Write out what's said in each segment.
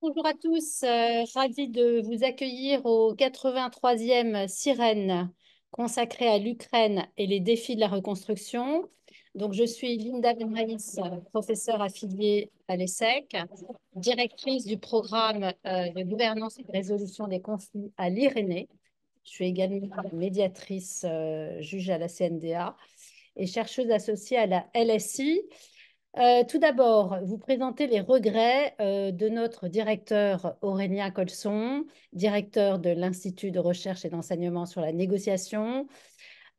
bonjour à tous. ravie euh, ravi de vous accueillir au 83e Sirène consacré à l'Ukraine et les défis de la reconstruction. Donc, je suis Linda Benraïs, professeure affiliée à l'ESSEC, directrice du programme euh, de gouvernance et de résolution des conflits à l'Irénée. Je suis également médiatrice euh, juge à la CNDA et chercheuse associée à la LSI, euh, tout d'abord, vous présentez les regrets euh, de notre directeur Aurélien Colson, directeur de l'Institut de recherche et d'enseignement sur la négociation,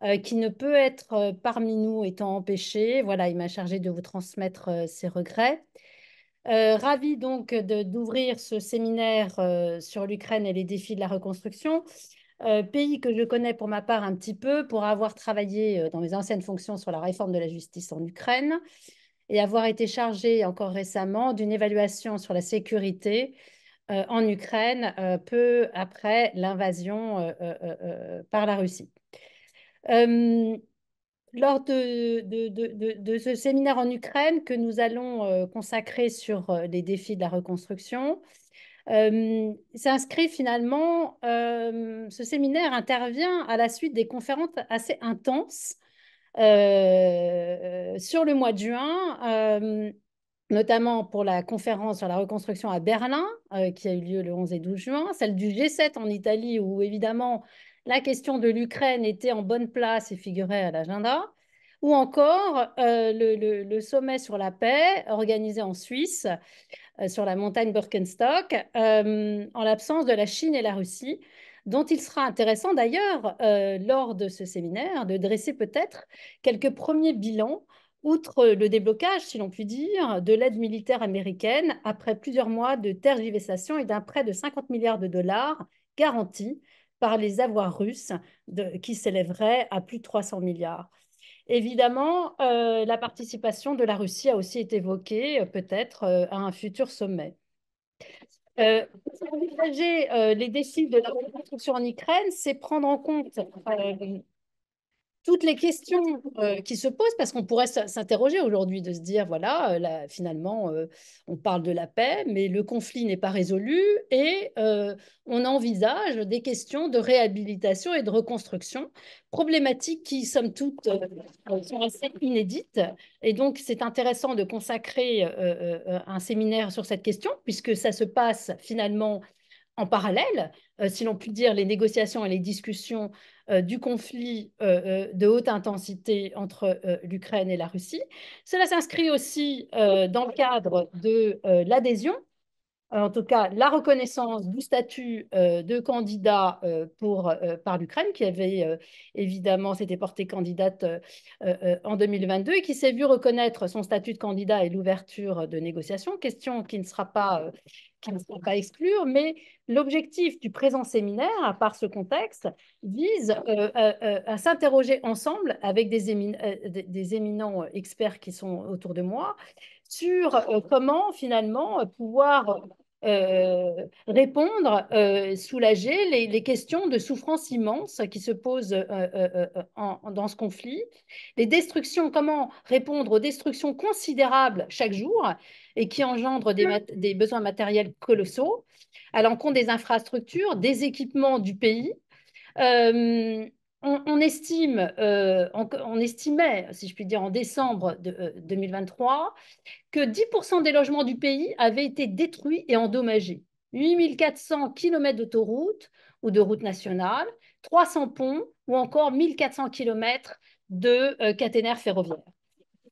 euh, qui ne peut être parmi nous étant empêché. Voilà, il m'a chargé de vous transmettre ses regrets. ravi donc d'ouvrir ce séminaire sur l'Ukraine et les défis de la reconstruction. pays que je connais pour ma part un petit peu, pour avoir travaillé dans mes anciennes fonctions sur la réforme de la justice en Ukraine et avoir été chargé encore récemment d'une évaluation sur la sécurité euh, en Ukraine euh, peu après l'invasion euh, par la Russie. lors de, de, ce séminaire en Ukraine que nous allons consacrer sur les défis de la reconstruction, s'inscrit finalement, ce séminaire intervient à la suite des conférences assez intenses euh, sur le mois de juin euh, notamment pour la conférence sur la reconstruction à Berlin, euh, qui a eu lieu le 11 et 12 juin, celle du G7 en Italie, où évidemment la question de l'Ukraine était en bonne place et figurait à l'agenda, ou encore le, sommet sur la paix organisé en Suisse, sur la montagne Birkenstock, en l'absence de la Chine et la Russie, dont il sera intéressant d'ailleurs, euh, lors de ce séminaire, de dresser peut-être quelques premiers bilans, outre le déblocage, si l'on peut dire, de l'aide militaire américaine après plusieurs mois de tergiversation et d'un prêt de 50 milliards de dollars garanti par les avoirs russes qui s'élèveraient à plus de 300 milliards. Évidemment, euh, la participation de la Russie a aussi été évoquée, euh, peut-être, à un futur sommet. Euh, envisager euh, les défis de la reconstruction en Ukraine, c'est prendre en compte euh, toutes les questions euh, qui se posent, parce qu'on pourrait s'interroger aujourd'hui de se dire, voilà, euh, finalement, euh, on parle de la paix, mais le conflit n'est pas résolu et on envisage des questions de réhabilitation et de reconstruction, problématiques qui, somme toute, sont assez inédites. Et donc, c'est intéressant de consacrer un séminaire sur cette question, puisque ça se passe finalement en parallèle, euh, si l'on peut dire, les négociations et les discussions euh, du conflit euh, de haute intensité entre l'Ukraine et la Russie. Cela s'inscrit aussi dans le cadre de l'adhésion euh, en tout cas la reconnaissance du statut euh, de candidat euh, par l'Ukraine, qui avait évidemment s'était portée candidate en 2022 et qui s'est vu reconnaître son statut de candidat et l'ouverture de négociations, question qui ne sera pas, qui exclure, mais l'objectif du présent séminaire, à part ce contexte, vise à, s'interroger ensemble avec des éminents experts qui sont autour de moi sur comment finalement pouvoir euh, répondre, euh, soulager les, questions de souffrance immense qui se posent euh, dans ce conflit, les destructions, comment répondre aux destructions considérables chaque jour et qui engendrent des, des besoins matériels colossaux, à l'encontre des infrastructures, des équipements du pays. Euh, on, estimait, si je puis dire, en décembre de, 2023, euh, que 10% des logements du pays avaient été détruits et endommagés. 8400 km d'autoroutes ou de routes nationales, 300 ponts ou encore 1400 km de euh, caténaires ferroviaires.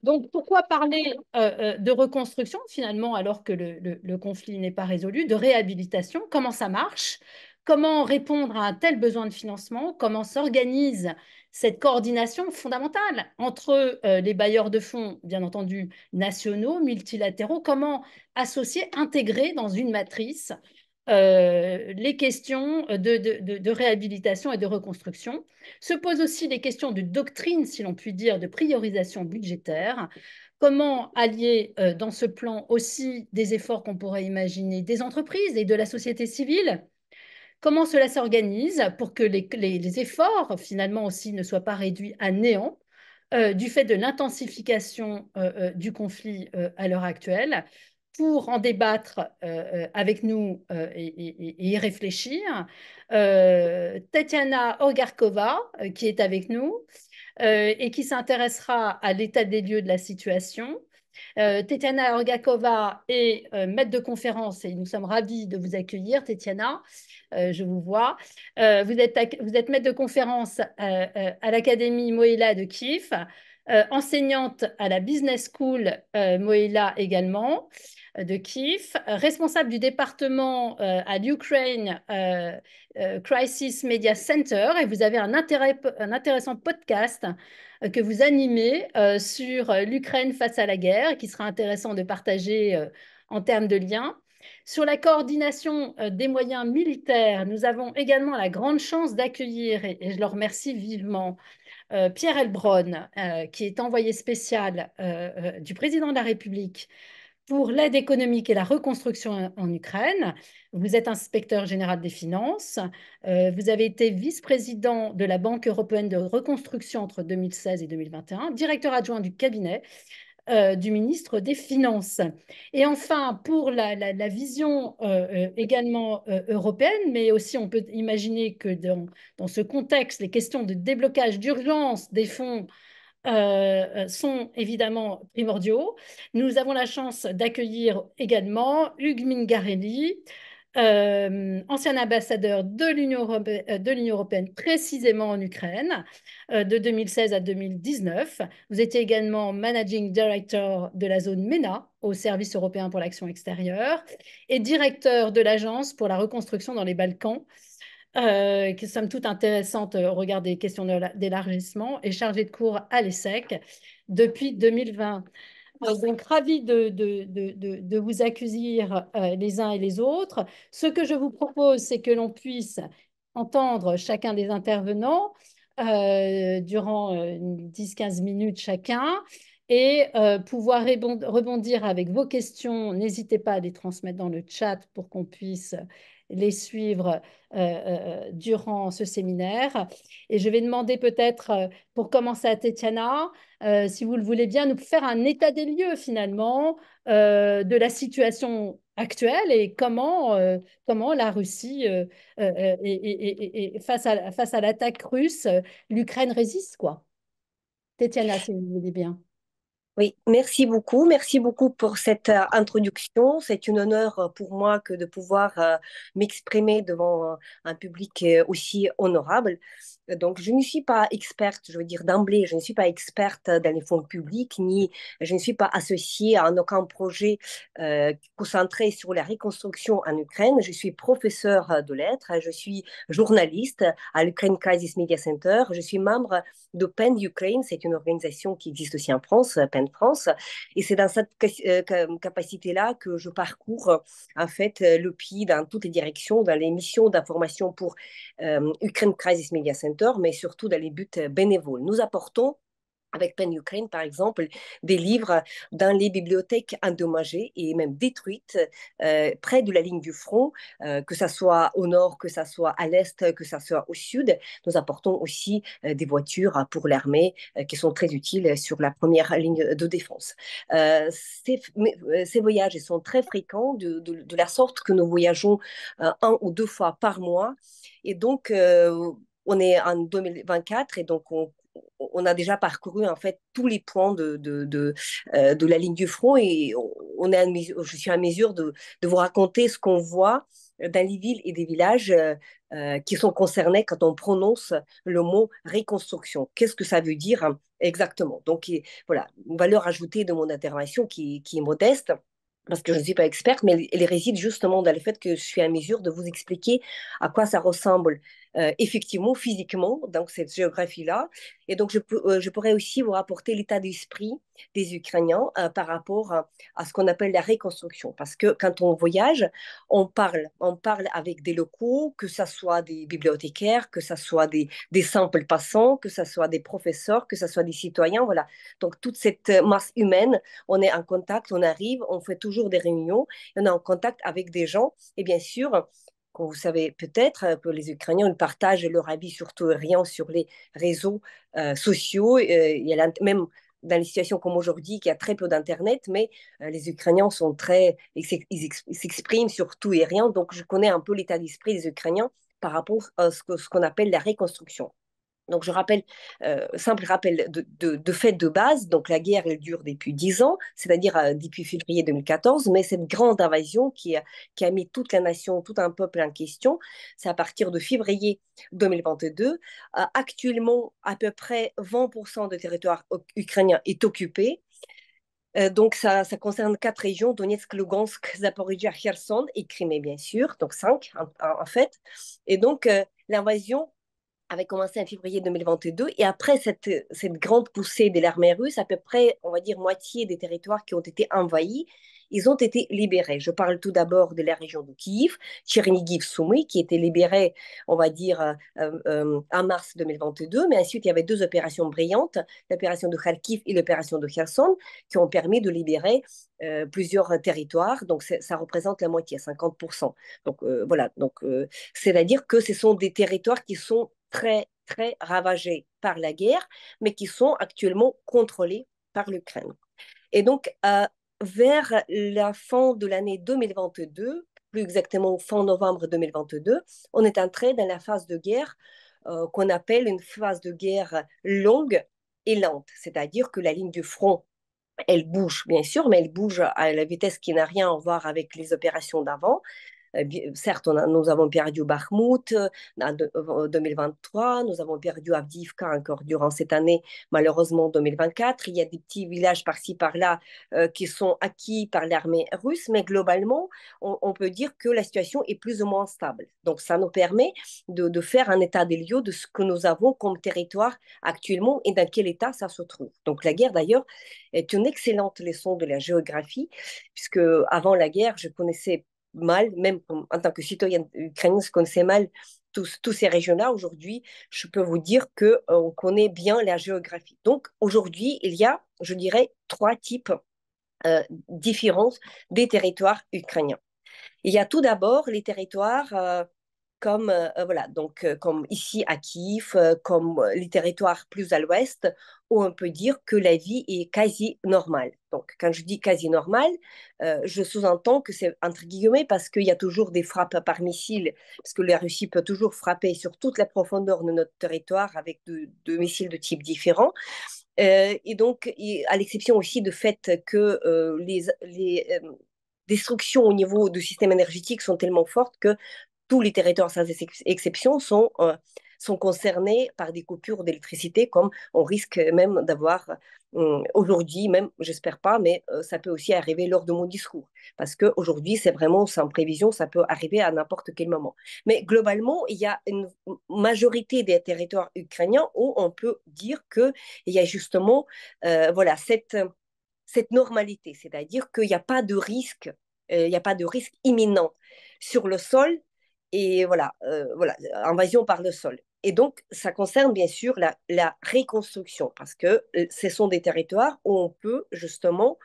Donc, pourquoi parler de reconstruction finalement alors que le conflit n'est pas résolu, de réhabilitation Comment ça marche Comment répondre à un tel besoin de financement Comment s'organise cette coordination fondamentale entre euh, les bailleurs de fonds, bien entendu, nationaux, multilatéraux Comment associer, intégrer dans une matrice euh, les questions de, réhabilitation et de reconstruction. Se posent aussi les questions de doctrine, si l'on peut dire, de priorisation budgétaire. Comment allier euh, dans ce plan aussi des efforts qu'on pourrait imaginer des entreprises et de la société civile comment cela s'organise pour que les, efforts, finalement aussi, ne soient pas réduits à néant euh, du fait de l'intensification euh, euh, du conflit à l'heure actuelle pour en débattre avec nous et, et, y réfléchir. Tatiana Ogarkova, qui est avec nous et qui s'intéressera à l'état des lieux de la situation, euh, Tetiana Orgakova est euh, maître de conférence et nous sommes ravis de vous accueillir, Tetiana. Euh, je vous vois. vous, êtes maître de conférence à l'Académie Moïla de Kiev, enseignante à la Business School Moïla également de Kiev, responsable du département à l'Ukraine Crisis Media Center et vous avez un intéressant podcast que vous animez euh, sur euh, l'Ukraine face à la guerre, qui sera intéressant de partager euh, en termes de liens. Sur la coordination des moyens militaires, nous avons également la grande chance d'accueillir, et je le remercie vivement, Pierre Elbron, qui est envoyé spécial du président de la République pour l'aide économique et la reconstruction en Ukraine. Vous êtes inspecteur général des finances. Euh, vous avez été vice-président de la Banque européenne de reconstruction entre 2016 et 2021, directeur adjoint du cabinet. Euh, du ministre des Finances. Et enfin, pour la, vision euh, également européenne, mais aussi on peut imaginer que dans ce contexte, les questions de déblocage d'urgence des fonds euh, sont évidemment primordiaux. Nous avons la chance d'accueillir également Hugues Mingarelli, euh, ancien ambassadeur de l'Union européenne, euh, européenne, précisément en Ukraine, de 2016 à 2019. Vous étiez également Managing Director de la zone MENA au Service européen pour l'action extérieure et directeur de l'Agence pour la reconstruction dans les Balkans euh, qui sommes toutes intéressantes, euh, au regard des questions d'élargissement, et chargée de cours à l'ESSEC depuis 2020. Euh, donc, ravi de, de, de, de, vous accuser les uns et les autres. Ce que je vous propose, c'est que l'on puisse entendre chacun des intervenants durant 10-15 minutes chacun et pouvoir rebondir avec vos questions. N'hésitez pas à les transmettre dans le chat pour qu'on puisse les suivre euh, euh, euh, durant ce séminaire. Et je vais demander peut-être, pour commencer à Tetiana, si vous le voulez bien, nous faire un état des lieux finalement de la situation actuelle et comment, comment la Russie, et, face à, face à l'attaque russe, l'Ukraine résiste. quoi. Tetiana, si vous le voulez bien. Oui, merci beaucoup. Merci beaucoup pour cette euh, introduction. C'est un honneur euh, pour moi que de pouvoir euh, m'exprimer devant un public aussi honorable. Donc, je ne suis pas experte, je veux dire d'emblée, je ne suis pas experte dans les fonds publics, ni je ne suis pas associée à aucun projet euh, concentré sur la reconstruction en Ukraine. Je suis professeure de lettres, je suis journaliste à l'Ukraine Crisis Media Center, je suis membre de PEN Ukraine, c'est une organisation qui existe aussi en France, PEN France, et c'est dans cette euh, capacité-là que je parcours en fait le pays dans toutes les directions, dans les missions d'information pour euh, Ukraine Crisis Media Center mais surtout dans les buts euh, bénévoles. Nous apportons avec Pen Ukraine, par exemple, des livres dans les bibliothèques endommagées et même détruites euh, près de la ligne du front, euh, que ce soit au nord, que ce soit à l'est, que ce soit au sud. Nous apportons aussi des voitures pour l'armée qui sont très utiles sur la première ligne de défense. Ces, voyages sont très fréquents, de, de, la sorte que nous voyageons un ou deux fois par mois. Et donc, on est en 2024 et donc on, a déjà parcouru en fait tous les points de, de, euh, la ligne du front et on est je suis à mesure de, vous raconter ce qu'on voit dans les villes et des villages euh, euh, qui sont concernés quand on prononce le mot reconstruction. Qu'est-ce que ça veut dire hein, exactement Donc voilà, une valeur ajoutée de mon intervention qui, qui est modeste parce que je ne suis pas experte, mais elle, elle réside justement dans le fait que je suis à mesure de vous expliquer à quoi ça ressemble euh, effectivement, physiquement, dans cette géographie-là. Et donc, euh, je, pourrais aussi vous rapporter l'état d'esprit des Ukrainiens euh, par rapport à, ce qu'on appelle la reconstruction. Parce que quand on voyage, on parle, on parle avec des locaux, que ce soit des bibliothécaires, que ce soit des, des simples passants, que ce soit des professeurs, que ce soit des citoyens, voilà. Donc, toute cette masse humaine, on est en contact, on arrive, on fait toujours des réunions, on est en contact avec des gens. Et bien sûr, vous savez peut-être, que euh, les Ukrainiens ils partagent leur avis sur tout et rien sur les réseaux euh, sociaux. Euh, il y a même dans les situations comme aujourd'hui, qui y a très peu d'Internet, mais les Ukrainiens sont très, ils s'expriment sur tout et rien. Donc, je connais un peu l'état d'esprit des Ukrainiens par rapport à ce qu'on appelle la reconstruction. Donc je rappelle, euh, simple rappel de, fait de base, donc la guerre elle dure depuis 10 ans, c'est-à-dire euh, depuis février 2014, mais cette grande invasion qui a, qui a mis toute la nation, tout un peuple en question, c'est à partir de février 2022. Euh, actuellement, à peu près 20% du territoire ukrainien est occupé. donc ça, concerne quatre régions, Donetsk, Lugansk, Zaporizhia, Kherson et Crimée bien sûr, donc cinq en fait. Et donc l'invasion avait commencé en février 2022 et après cette, cette grande poussée de l'armée russe, à peu près, on va dire, moitié des territoires qui ont été envahis, ils ont été libérés. Je parle tout d'abord de la région de Kiev, Tchernigiv Soumy, qui était libérée, on va dire, euh, euh, en mars 2022, mais ensuite il y avait deux opérations brillantes, l'opération de Kharkiv et l'opération de Kherson, qui ont permis de libérer euh, plusieurs territoires, donc ça représente la moitié, 50%. Donc voilà, donc c'est-à-dire que ce sont des territoires qui sont très, très ravagés par la guerre, mais qui sont actuellement contrôlés par l'Ukraine. Et donc, euh, vers la fin de l'année 2022, plus exactement fin novembre 2022, on est entré dans la phase de guerre euh, qu'on appelle une phase de guerre longue et lente, c'est-à-dire que la ligne du front, elle bouge bien sûr, mais elle bouge à la vitesse qui n'a rien à voir avec les opérations d'avant. Eh certes, nous avons perdu Bakhmut euh, en 2023, euh, nous avons perdu Avdivka encore durant cette année, malheureusement 2024. Il y a des petits villages par-ci, par-là euh, qui sont acquis par l'armée russe, mais globalement, on, peut dire que la situation est plus ou moins stable. Donc, ça nous permet de, de faire un état des lieux de ce que nous avons comme territoire actuellement et dans quel état ça se trouve. Donc, la guerre, d'ailleurs, est une excellente leçon de la géographie, puisque avant la guerre, je connaissais mal, même en tant que citoyen ukrainien, ce qu'on sait mal, tous, tous ces régions-là, aujourd'hui, je peux vous dire qu'on euh, connaît bien la géographie. Donc, aujourd'hui, il y a, je dirais, trois types euh, différents des territoires ukrainiens. Il y a tout d'abord les territoires euh, comme euh, euh, voilà donc euh, comme ici à Kiev, comme les territoires plus à l'ouest, où on peut dire que la vie est quasi normale. Donc quand je dis quasi normale, je sous-entends que c'est entre guillemets parce qu'il y a toujours des frappes par missile, parce que la Russie peut toujours frapper sur toute la profondeur de notre territoire avec deux de missiles de type différents. et donc, à l'exception aussi du fait que les, les destructions au niveau du système énergétique sont tellement fortes que tous les territoires sans exception sont, euh, sont concernés par des coupures d'électricité, comme on risque même d'avoir euh, aujourd'hui, même, j'espère pas, mais euh, ça peut aussi arriver lors de mon discours, parce qu'aujourd'hui, c'est vraiment sans prévision, ça peut arriver à n'importe quel moment. Mais globalement, il y a une majorité des territoires ukrainiens où on peut dire qu'il y a justement voilà, cette, cette normalité, c'est-à-dire qu'il n'y a pas de risque il n'y a pas de risque imminent. Sur le sol, et voilà, euh, voilà, invasion par le sol. Et donc, ça concerne bien sûr la, la reconstruction, parce que euh, ce sont des territoires où on peut justement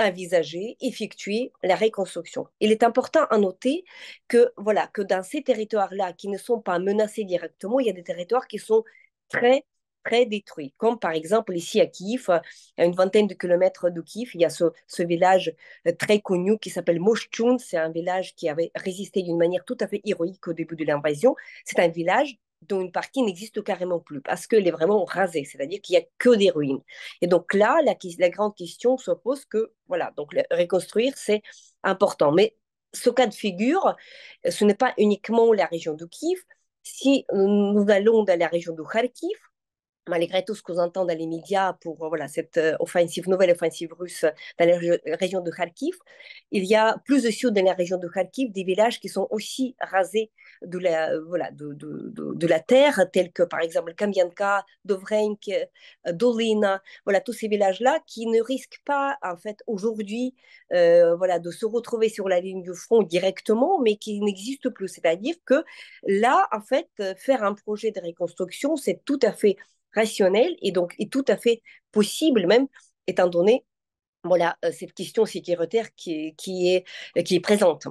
envisager, effectuer la reconstruction. Il est important à noter que, voilà, que dans ces territoires-là qui ne sont pas menacés directement, il y a des territoires qui sont très très détruits, comme par exemple ici à Kiev, à euh, une vingtaine de kilomètres de Kiev, il y a ce, village euh, très connu qui s'appelle Moshchun, c'est un village qui avait résisté d'une manière tout à fait héroïque au début de l'invasion, c'est un village dont une partie n'existe carrément plus parce qu'elle est vraiment rasée, c'est-à-dire qu'il n'y a que des ruines. Et donc là, la, la grande question se pose que, voilà, donc le, reconstruire, c'est important. Mais ce cas de figure, ce n'est pas uniquement la région de Kiev. Si nous allons dans la région de Kharkiv, malgré tout ce qu'on entend dans les médias pour euh, voilà, cette euh, offensive, nouvelle offensive russe dans la région de Kharkiv, il y a plus de sud dans la région de Kharkiv des villages qui sont aussi rasés de la, euh, voilà, de, la terre, tels que par exemple Kamianka, Dovrenk, Dolina, voilà, tous ces villages-là qui ne risquent pas en fait aujourd'hui voilà, de se retrouver sur la ligne de front directement, mais qui n'existent plus. C'est-à-dire que là, en fait, faire un projet de reconstruction, c'est tout à fait rationnel et donc est tout à fait possible même, étant donné voilà, euh, cette question sécuritaire qui, qui, est, euh, qui est présente.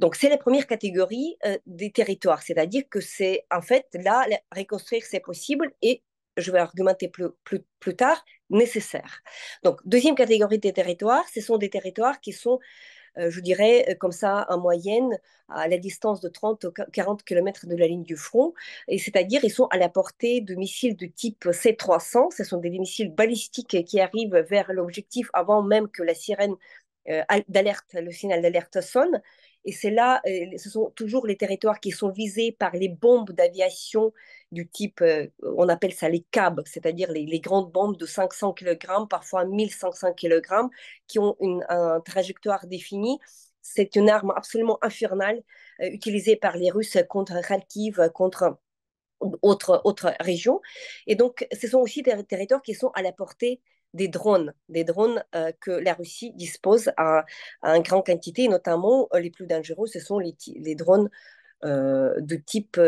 Donc, c'est la première catégorie euh, des territoires, c'est-à-dire que c'est en fait là, reconstruire c'est possible et, je vais argumenter plus, plus, tard, nécessaire. Donc, deuxième catégorie des territoires, ce sont des territoires qui sont euh, je dirais euh, comme ça en moyenne à la distance de 30-40 km de la ligne du front, et c'est-à-dire ils sont à la portée de missiles de type C-300, ce sont des missiles balistiques qui arrivent vers l'objectif avant même que la sirène euh, d'alerte, le signal d'alerte sonne, et c'est là, ce sont toujours les territoires qui sont visés par les bombes d'aviation du type, euh, on appelle ça les CAB, c'est-à-dire les, grandes bombes de 500 kg, parfois 1500 kg, qui ont une trajectoire définie. C'est une arme absolument infernale euh, utilisée par les Russes contre Kharkiv, contre d'autres autre régions. Et donc, ce sont aussi des territoires qui sont à la portée des drones, des drones euh, que la Russie dispose à, une grande quantité, notamment les plus dangereux, ce sont les, drones de type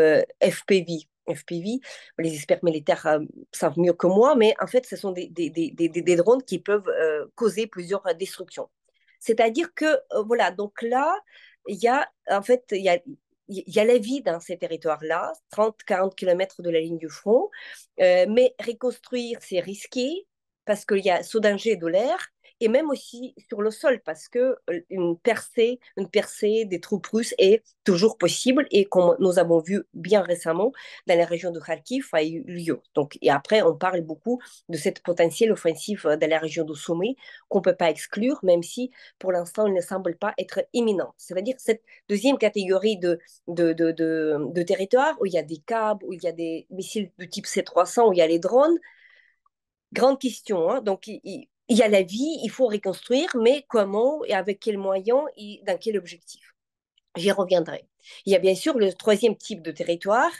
FPV, FPV. Les experts militaires euh, savent mieux que moi, mais en fait, ce sont des, des, drones qui peuvent euh, causer plusieurs euh, destructions. C'est-à-dire que, voilà, donc là, il y a, en fait, il y a, la vie dans ces territoires-là, 30-40 km de la ligne du front, mais reconstruire, c'est risqué, parce qu'il y a ce danger de l'air et même aussi sur le sol parce que euh, une percée, une percée des troupes russes est toujours possible et comme nous avons vu bien récemment dans la région de Kharkiv a eu lieu. Donc et après on parle beaucoup de cette potentielle offensive euh, dans la région de Sumy qu'on peut pas exclure même si pour l'instant il ne semble pas être imminent. C'est-à-dire cette deuxième catégorie de de, de, où il y a des câbles, où il y a des missiles de type C300, où il y a les drones grande question. Hein. Donc, il, il, y a la vie, il faut reconstruire, mais comment et avec quels moyens et dans quel objectif J'y reviendrai. Il y a bien sûr le troisième type de territoire,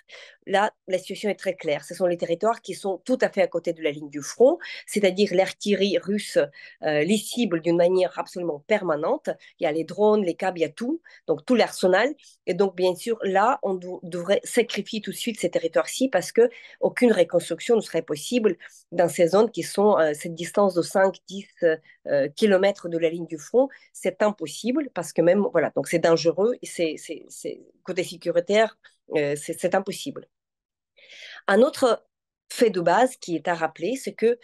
Là, la situation est très claire. Ce sont les territoires qui sont tout à fait à côté de la ligne du front, c'est-à-dire l'artillerie russe euh, les cible d'une manière absolument permanente. Il y a les drones, les câbles, il y a tout, donc tout l'arsenal. Et donc, bien sûr, là, on devrait sacrifier tout de suite ces territoires-ci parce que aucune reconstruction ne serait possible dans ces zones qui sont à euh, cette distance de 5-10 euh, kilomètres de la ligne du front. C'est impossible parce que même, voilà, donc c'est dangereux. C'est côté sécuritaire, euh, c'est impossible. Un autre fait de base qui est à rappeler, c'est que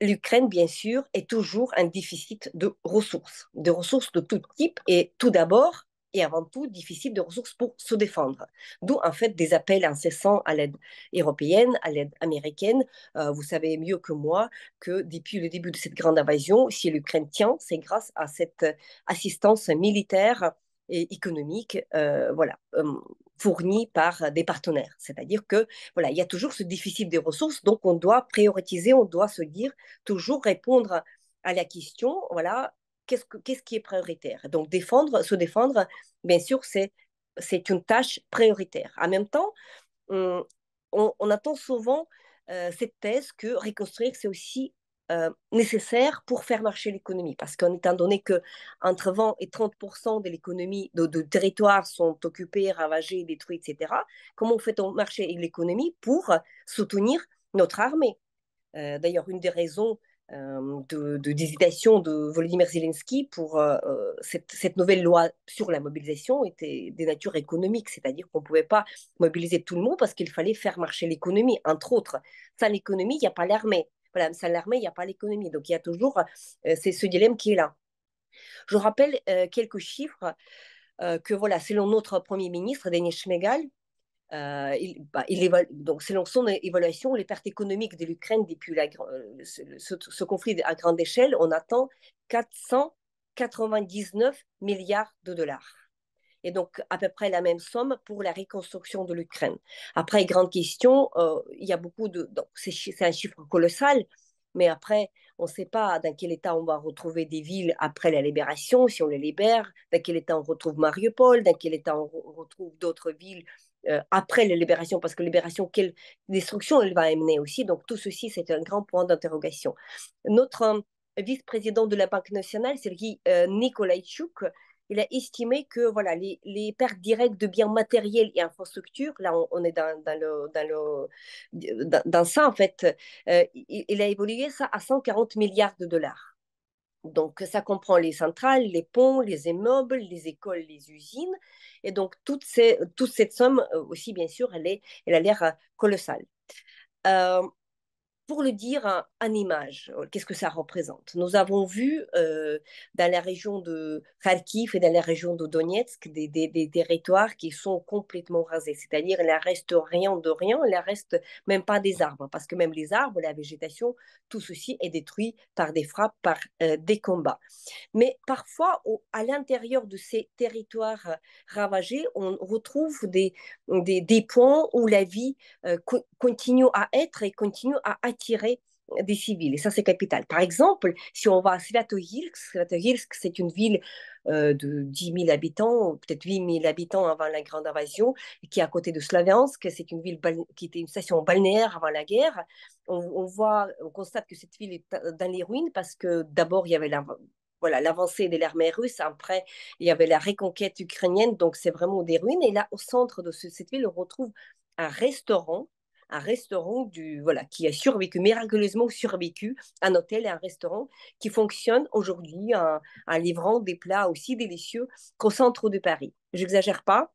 l'Ukraine, bien sûr, est toujours un déficit de ressources, de ressources de tout type, et tout d'abord et avant tout déficit de ressources pour se défendre. D'où en fait des appels incessants à l'aide européenne, à l'aide américaine. Euh, vous savez mieux que moi que depuis le début de cette grande invasion, si l'Ukraine tient, c'est grâce à cette assistance militaire et économique, euh, voilà, fournis par euh, des partenaires. C'est-à-dire que voilà, il y a toujours ce déficit des ressources, donc on doit prioriser, on doit se dire toujours répondre à la question, voilà, qu'est-ce, qu'est-ce qui est prioritaire Donc défendre, se défendre, bien sûr, c'est, une tâche prioritaire. En même temps, hum, on, attend souvent euh, cette thèse que reconstruire, c'est aussi euh, nécessaire pour faire marcher l'économie. Parce qu'en étant donné que entre 20 et 30 de l'économie, de, de territoires sont occupés, ravagés, détruits, etc., comment fait-on marcher l'économie pour soutenir notre armée euh, D'ailleurs, une des raisons euh, de, d'hésitation de, Volodymyr Zelensky pour cette, cette, nouvelle loi sur la mobilisation était des natures économiques, c'est-à-dire qu'on ne pouvait pas mobiliser tout le monde parce qu'il fallait faire marcher l'économie, entre autres. Sans l'économie, il n'y a pas l'armée voilà, sans l'armée, il n'y a pas l'économie. Donc il y a toujours euh, c'est ce dilemme qui est là. Je rappelle euh, quelques chiffres euh, que voilà, selon notre Premier ministre, Denis Schmegal, bah, donc, selon son évaluation, les pertes économiques de l'Ukraine depuis ce, conflit à grande échelle, on attend 499 milliards de dollars et donc à peu près la même somme pour la reconstruction de l'Ukraine. Après, grande question, euh, il y a beaucoup de... C'est un chiffre colossal, mais après, on ne sait pas dans quel état on va retrouver des villes après la libération, si on les libère, dans quel état on retrouve Mariupol, dans quel état on retrouve d'autres villes euh, après la libération, parce que libération, quelle destruction elle va amener aussi. Donc tout ceci, c'est un grand point d'interrogation. Notre euh, vice-président de la Banque nationale, Sergei euh, il a estimé que voilà, les, pertes directes de biens matériels et infrastructures, là on, est dans, dans, le, dans, le, dans, ça en fait, euh, il, a évolué ça à 140 milliards de dollars. Donc, ça comprend les centrales, les ponts, les immeubles, les écoles, les usines. Et donc, toute, ces, toute cette somme euh, aussi, bien sûr, elle, est, elle a l'air euh, colossale pour le dire en, image, euh, qu'est-ce que ça représente Nous avons vu euh, dans la région de Kharkiv et dans la région de Donetsk des, territoires qui sont complètement rasés, c'est-à-dire il ne reste rien de rien, il ne reste même pas des arbres, parce que même les arbres, la végétation, tout ceci est détruit par des frappes, par euh, des combats. Mais parfois, à l'intérieur de ces territoires ravagés, on retrouve des, des, points où la vie continue à être et continue à tirer des civils. Et ça, c'est capital. Par exemple, si on va à Svatoyirsk, c'est une ville euh, de 10 000 habitants, peut-être 8 000 habitants avant la Grande Invasion, qui est à côté de Slaviansk. C'est une ville qui était une station balnéaire avant la guerre. On, voit, on constate que cette ville est euh, dans les ruines parce que d'abord, il y avait voilà l'avancée de l'armée russe. Après, il y avait la reconquête ukrainienne, donc c'est vraiment des ruines. Et là, au centre de cette ville, on retrouve un restaurant un restaurant du, voilà, qui a survécu, miraculeusement survécu, un hôtel et un restaurant qui fonctionne aujourd'hui en, livrant des plats aussi délicieux qu'au centre de Paris. Je n'exagère pas,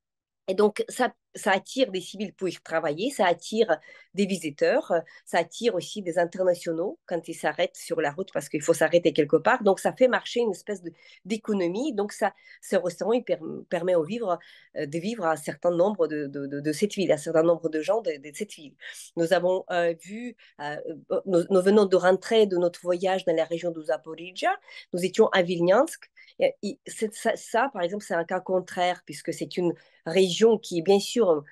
et donc, ça, ça, attire des civils pour y travailler, ça attire des visiteurs, ça attire aussi des internationaux quand ils s'arrêtent sur la route parce qu'il faut s'arrêter quelque part. Donc, ça fait marcher une espèce d'économie. Donc, ça, ce restaurant, il permet vivre, euh, de vivre à un certain nombre de, de, cette ville, à un certain nombre de gens de, cette ville. Nous avons euh, vu, euh, nous, venons de rentrer de notre voyage dans la région de Nous étions à Vilniansk ça, par exemple, c'est un cas contraire, puisque c'est une région qui est bien sûr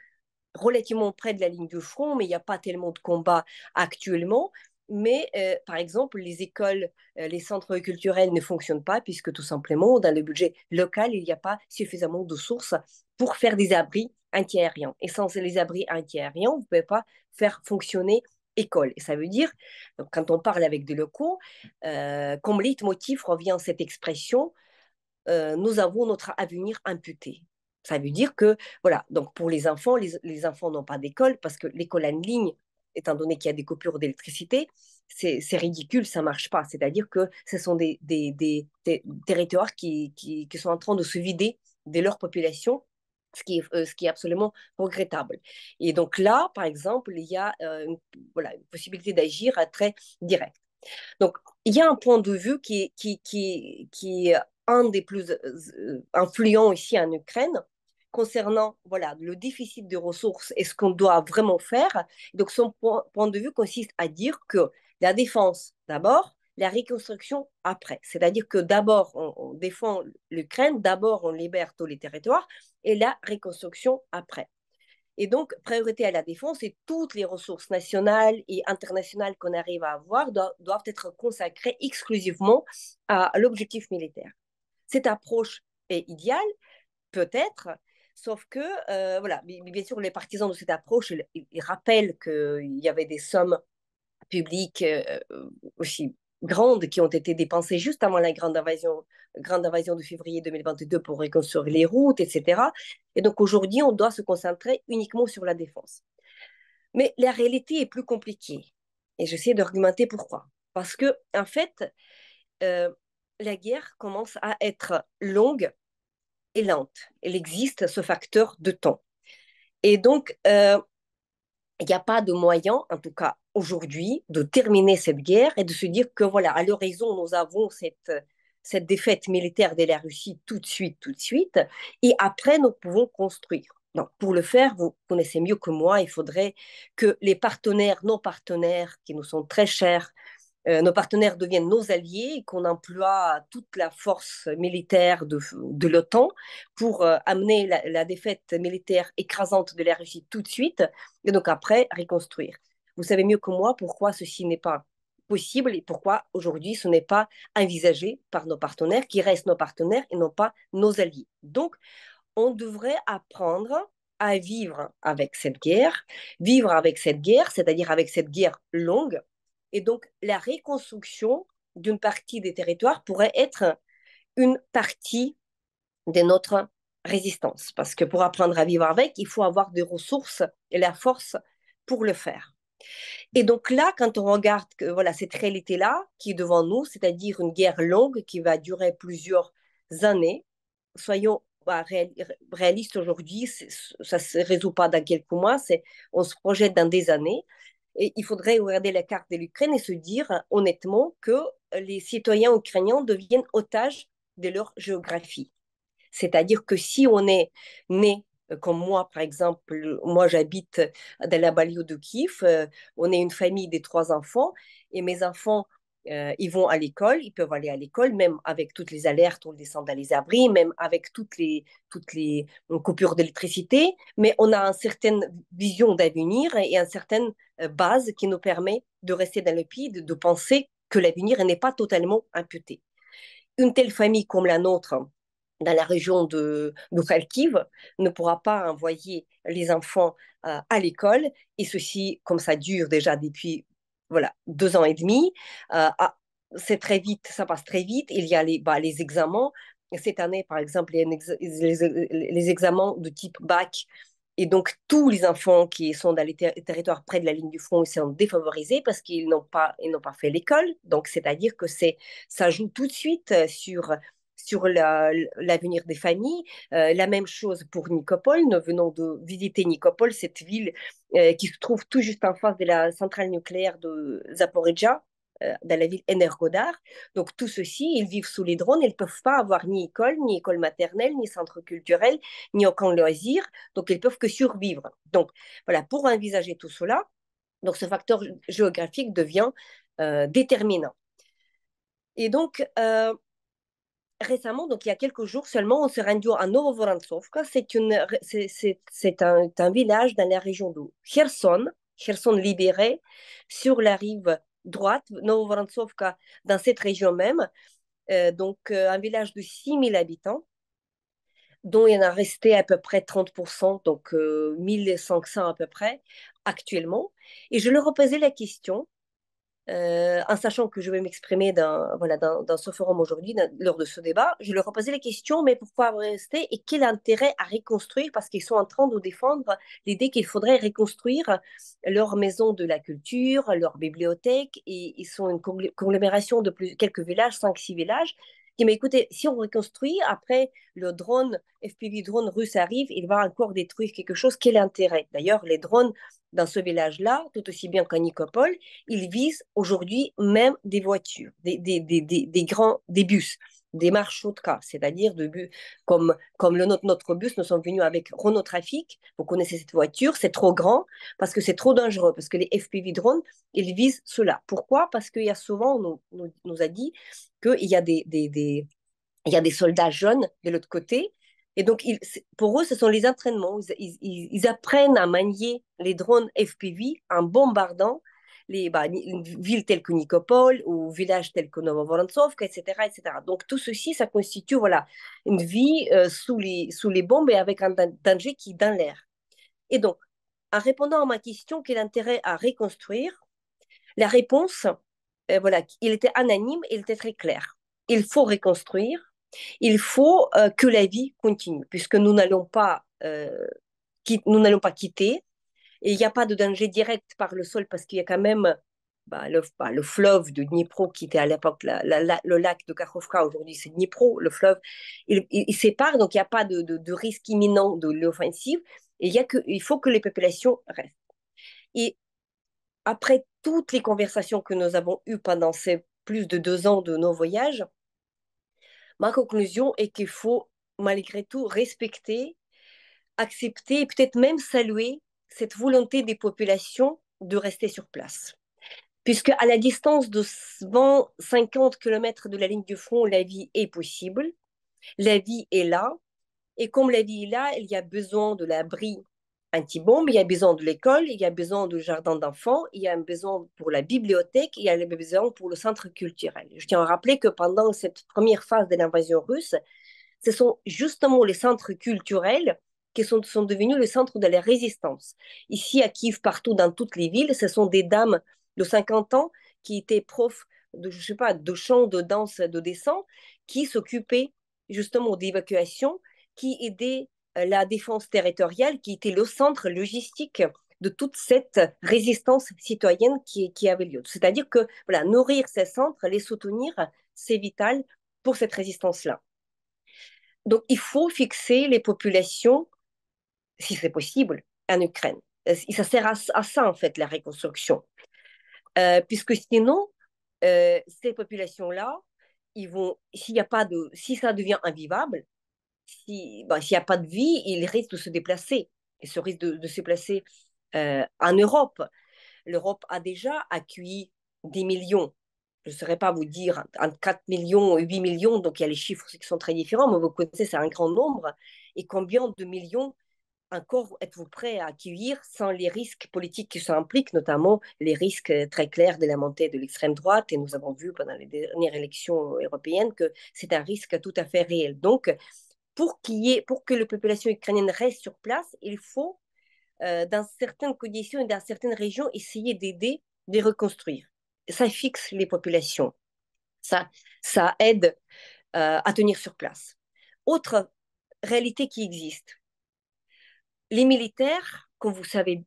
relativement près de la ligne de front, mais il n'y a pas tellement de combats actuellement. Mais euh, par exemple, les écoles, euh, les centres culturels ne fonctionnent pas puisque tout simplement, dans le budget local, il n'y a pas suffisamment de sources pour faire des abris antiaériens. Et sans les abris antiaériens, vous ne pouvez pas faire fonctionner école. Et ça veut dire, quand on parle avec des locaux, euh, comme leitmotiv revient cette expression euh, nous avons notre avenir imputé. Ça veut dire que, voilà, donc pour les enfants, les, enfants n'ont pas d'école parce que l'école en ligne, étant donné qu'il y a des coupures d'électricité, c'est ridicule, ça marche pas. C'est-à-dire que ce sont des, des, des, territoires qui, qui, qui, sont en train de se vider de leur population, ce qui est, euh, ce qui est absolument regrettable. Et donc là, par exemple, il y a euh, une, voilà, possibilité d'agir très direct. Donc, il y a un point de vue qui, qui, qui, qui un des plus euh, influents ici en Ukraine concernant voilà, le déficit de ressources et ce qu'on doit vraiment faire. Donc son point, de vue consiste à dire que la défense d'abord, la reconstruction après. C'est-à-dire que d'abord on, défend l'Ukraine, d'abord on libère tous les territoires et la reconstruction après. Et donc, priorité à la défense et toutes les ressources nationales et internationales qu'on arrive à avoir doivent être consacrées exclusivement à l'objectif militaire. Cette approche est idéale, peut-être, Sauf que, euh, voilà, bien sûr, les partisans de cette approche, ils, rappellent qu'il y avait des sommes publiques euh, euh, aussi grandes qui ont été dépensées juste avant la grande invasion, grande invasion de février 2022 pour reconstruire les routes, etc. Et donc aujourd'hui, on doit se concentrer uniquement sur la défense. Mais la réalité est plus compliquée. Et j'essaie d'argumenter pourquoi. Parce que, en fait, la guerre commence à être longue et lente. Il existe ce facteur de temps. Et donc, euh, il n'y a pas de moyen, en tout cas aujourd'hui, de terminer cette guerre et de se dire que voilà, à l'horizon, nous avons cette, cette défaite militaire de la Russie tout de suite, tout de suite, et après, nous pouvons construire. Donc, pour le faire, vous connaissez mieux que moi, il faudrait que les partenaires, nos partenaires, qui nous sont très chers, euh, nos partenaires deviennent nos alliés et qu'on emploie toute la force militaire de, l'OTAN pour euh, amener la, la, défaite militaire écrasante de la Russie tout de suite et donc après reconstruire. Vous savez mieux que moi pourquoi ceci n'est pas possible et pourquoi aujourd'hui ce n'est pas envisagé par nos partenaires qui restent nos partenaires et non pas nos alliés. Donc, on devrait apprendre à vivre avec cette guerre, vivre avec cette guerre, c'est-à-dire avec cette guerre longue, et donc, la reconstruction d'une partie des territoires pourrait être une partie de notre résistance. Parce que pour apprendre à vivre avec, il faut avoir des ressources et la force pour le faire. Et donc là, quand on regarde que, voilà, cette réalité-là qui est devant nous, c'est-à-dire une guerre longue qui va durer plusieurs années, soyons bah, réalistes aujourd'hui, ça ne se résout pas dans quelques mois, on se projette dans des années il faudrait regarder la carte de l'Ukraine et se dire honnêtement que les citoyens ukrainiens deviennent otages de leur géographie. C'est-à-dire que si on est né euh, comme moi, par exemple, moi j'habite dans la banlieue de Kiev, euh, on est une famille de trois enfants et mes enfants euh, ils vont à l'école, ils peuvent aller à l'école, même avec toutes les alertes, on descend dans les abris, même avec toutes les, toutes les coupures d'électricité, mais on a une certaine vision d'avenir et une certaine euh, base qui nous permet de rester dans le pays, de, penser que l'avenir n'est pas totalement imputé. Une telle famille comme la nôtre, dans la région de, de ne pourra pas envoyer les enfants euh, à l'école, et ceci, comme ça dure déjà depuis voilà, deux ans et demi. Euh, ah, c'est très vite, ça passe très vite. Il y a les, bah, les examens. Cette année, par exemple, les, les, examens de type bac. Et donc, tous les enfants qui sont dans les territoires près de la ligne du front sont défavorisés parce qu'ils n'ont pas, pas fait l'école. Donc, c'est-à-dire que ça joue tout de suite euh, sur sur l'avenir des familles. Euh, la même chose pour Nicopole. Nous venons de visiter Nicopole, cette ville euh, qui se trouve tout juste en face de la centrale nucléaire de Zaporizhia euh, dans la ville Energodar. Donc tout ceci, ils vivent sous les drones, ils ne peuvent pas avoir ni école, ni école maternelle, ni centre culturel, ni aucun loisir, donc ils peuvent que survivre. Donc voilà, pour envisager tout cela, donc ce facteur géographique devient déterminant. Et donc, récemment, donc il y a quelques jours seulement, on s'est rendu à Novovorantsovka. C'est, une, c'est, c'est un, un, village dans la région de Kherson, Kherson libéré, sur la rive droite, Novovorantsovka, dans cette région même. Euh, donc euh, un village de 6000 habitants dont il y en a resté à peu près 30%, donc 1 euh, 1500 à peu près actuellement. Et je leur ai posé la question, euh, en sachant que je vais m'exprimer dans, voilà, dans, ce forum aujourd'hui, lors de ce débat, je leur ai posé la question, mais pourquoi rester et quel intérêt à reconstruire Parce qu'ils sont en train de défendre l'idée qu'il faudrait reconstruire leur maison de la culture, leur bibliothèque, et ils sont une conglomération de plus, quelques villages, 5-6 villages, mais écoutez, si on reconstruit, après, le drone, FPV drone russe arrive, il va encore détruire quelque chose. Quel intérêt D'ailleurs, les drones dans ce village-là, tout aussi bien qu'à Nicopole, ils visent aujourd'hui même des voitures, des, des, grands, des bus démarche cas, c'est-à-dire de comme, comme le, notre, bus, nous sommes venus avec Renault Trafic, vous connaissez cette voiture, c'est trop grand parce que c'est trop dangereux, parce que les FPV drones, ils visent cela. Pourquoi Parce qu'il y a souvent, on nous, a dit qu'il y, a des, il y a des soldats jeunes de l'autre côté, et donc pour eux, ce sont les entraînements, ils, apprennent à manier les drones FPV en bombardant les, bah, telles que Nikopol ou villages tels que Novovorontsovka, etc., etc. Donc tout ceci, ça constitue voilà, une vie euh, sous, les, sous les bombes et avec un danger qui est dans l'air. Et donc, en répondant à ma question, quel intérêt à reconstruire La réponse, euh, voilà, il était anonyme, il était très clair. Il faut reconstruire, il faut euh, que la vie continue, puisque nous n'allons pas, nous n'allons pas quitter et il n'y a pas de danger direct par le sol parce qu'il y a quand même bah, bah, le, fleuve de Dnipro qui était à l'époque le lac de Kakhovka, aujourd'hui c'est Dnipro, le fleuve, il, sépare, donc il n'y a pas de, risque imminent de l'offensive, y a que, il faut que les populations restent. Et après toutes les conversations que nous avons eues pendant ces plus de deux ans de nos voyages, ma conclusion est qu'il faut malgré tout respecter, accepter et peut-être même saluer cette volonté des populations de rester sur place. Puisque à la distance de 50 km de la ligne du front, la vie est possible, la vie est là, et comme la vie est là, il y a besoin de l'abri anti-bombe, il y a besoin de l'école, il y a besoin du jardin d'enfants, il y a besoin pour la bibliothèque, il y a besoin pour le centre culturel. Je tiens à rappeler que pendant cette première phase de l'invasion russe, ce sont justement les centres culturels qui sont, sont le centre de la résistance. Ici, à Kiev, partout dans toutes les villes, ce sont des dames de 50 ans qui étaient profs de, je sais pas, de chant, de danse, de dessin, qui s'occupaient justement d'évacuation, qui aidaient euh, la défense territoriale, qui était le centre logistique de toute cette résistance citoyenne qui, qui avait lieu. C'est-à-dire que voilà, nourrir ces centres, les soutenir, c'est vital pour cette résistance-là. Donc il faut fixer les populations si c'est possible, en Ukraine. ça sert à, ça, en fait, la reconstruction. Euh, puisque sinon, euh, ces populations-là, ils vont, s'il n'y a pas de, si ça devient invivable, bah, s'il n'y a pas de vie, ils risquent de se déplacer. Ils se risquent de, se placer euh, en Europe. L'Europe a déjà accueilli des millions. Je ne saurais pas vous dire entre 4 millions et 8 millions, donc il y a les chiffres qui sont très différents, mais vous connaissez, c'est un grand nombre. Et combien de millions encore êtes-vous prêt à accueillir sans les risques politiques qui s'impliquent, notamment les risques euh, très clairs de la montée de l'extrême droite Et nous avons vu pendant les dernières élections euh, européennes que c'est un risque tout à fait réel. Donc, pour, qu'il pour que la population ukrainienne reste sur place, il faut, euh, dans certaines conditions et dans certaines régions, essayer d'aider, de reconstruire. Ça fixe les populations. Ça, ça aide à tenir sur place. Autre réalité qui existe, les militaires, comme vous savez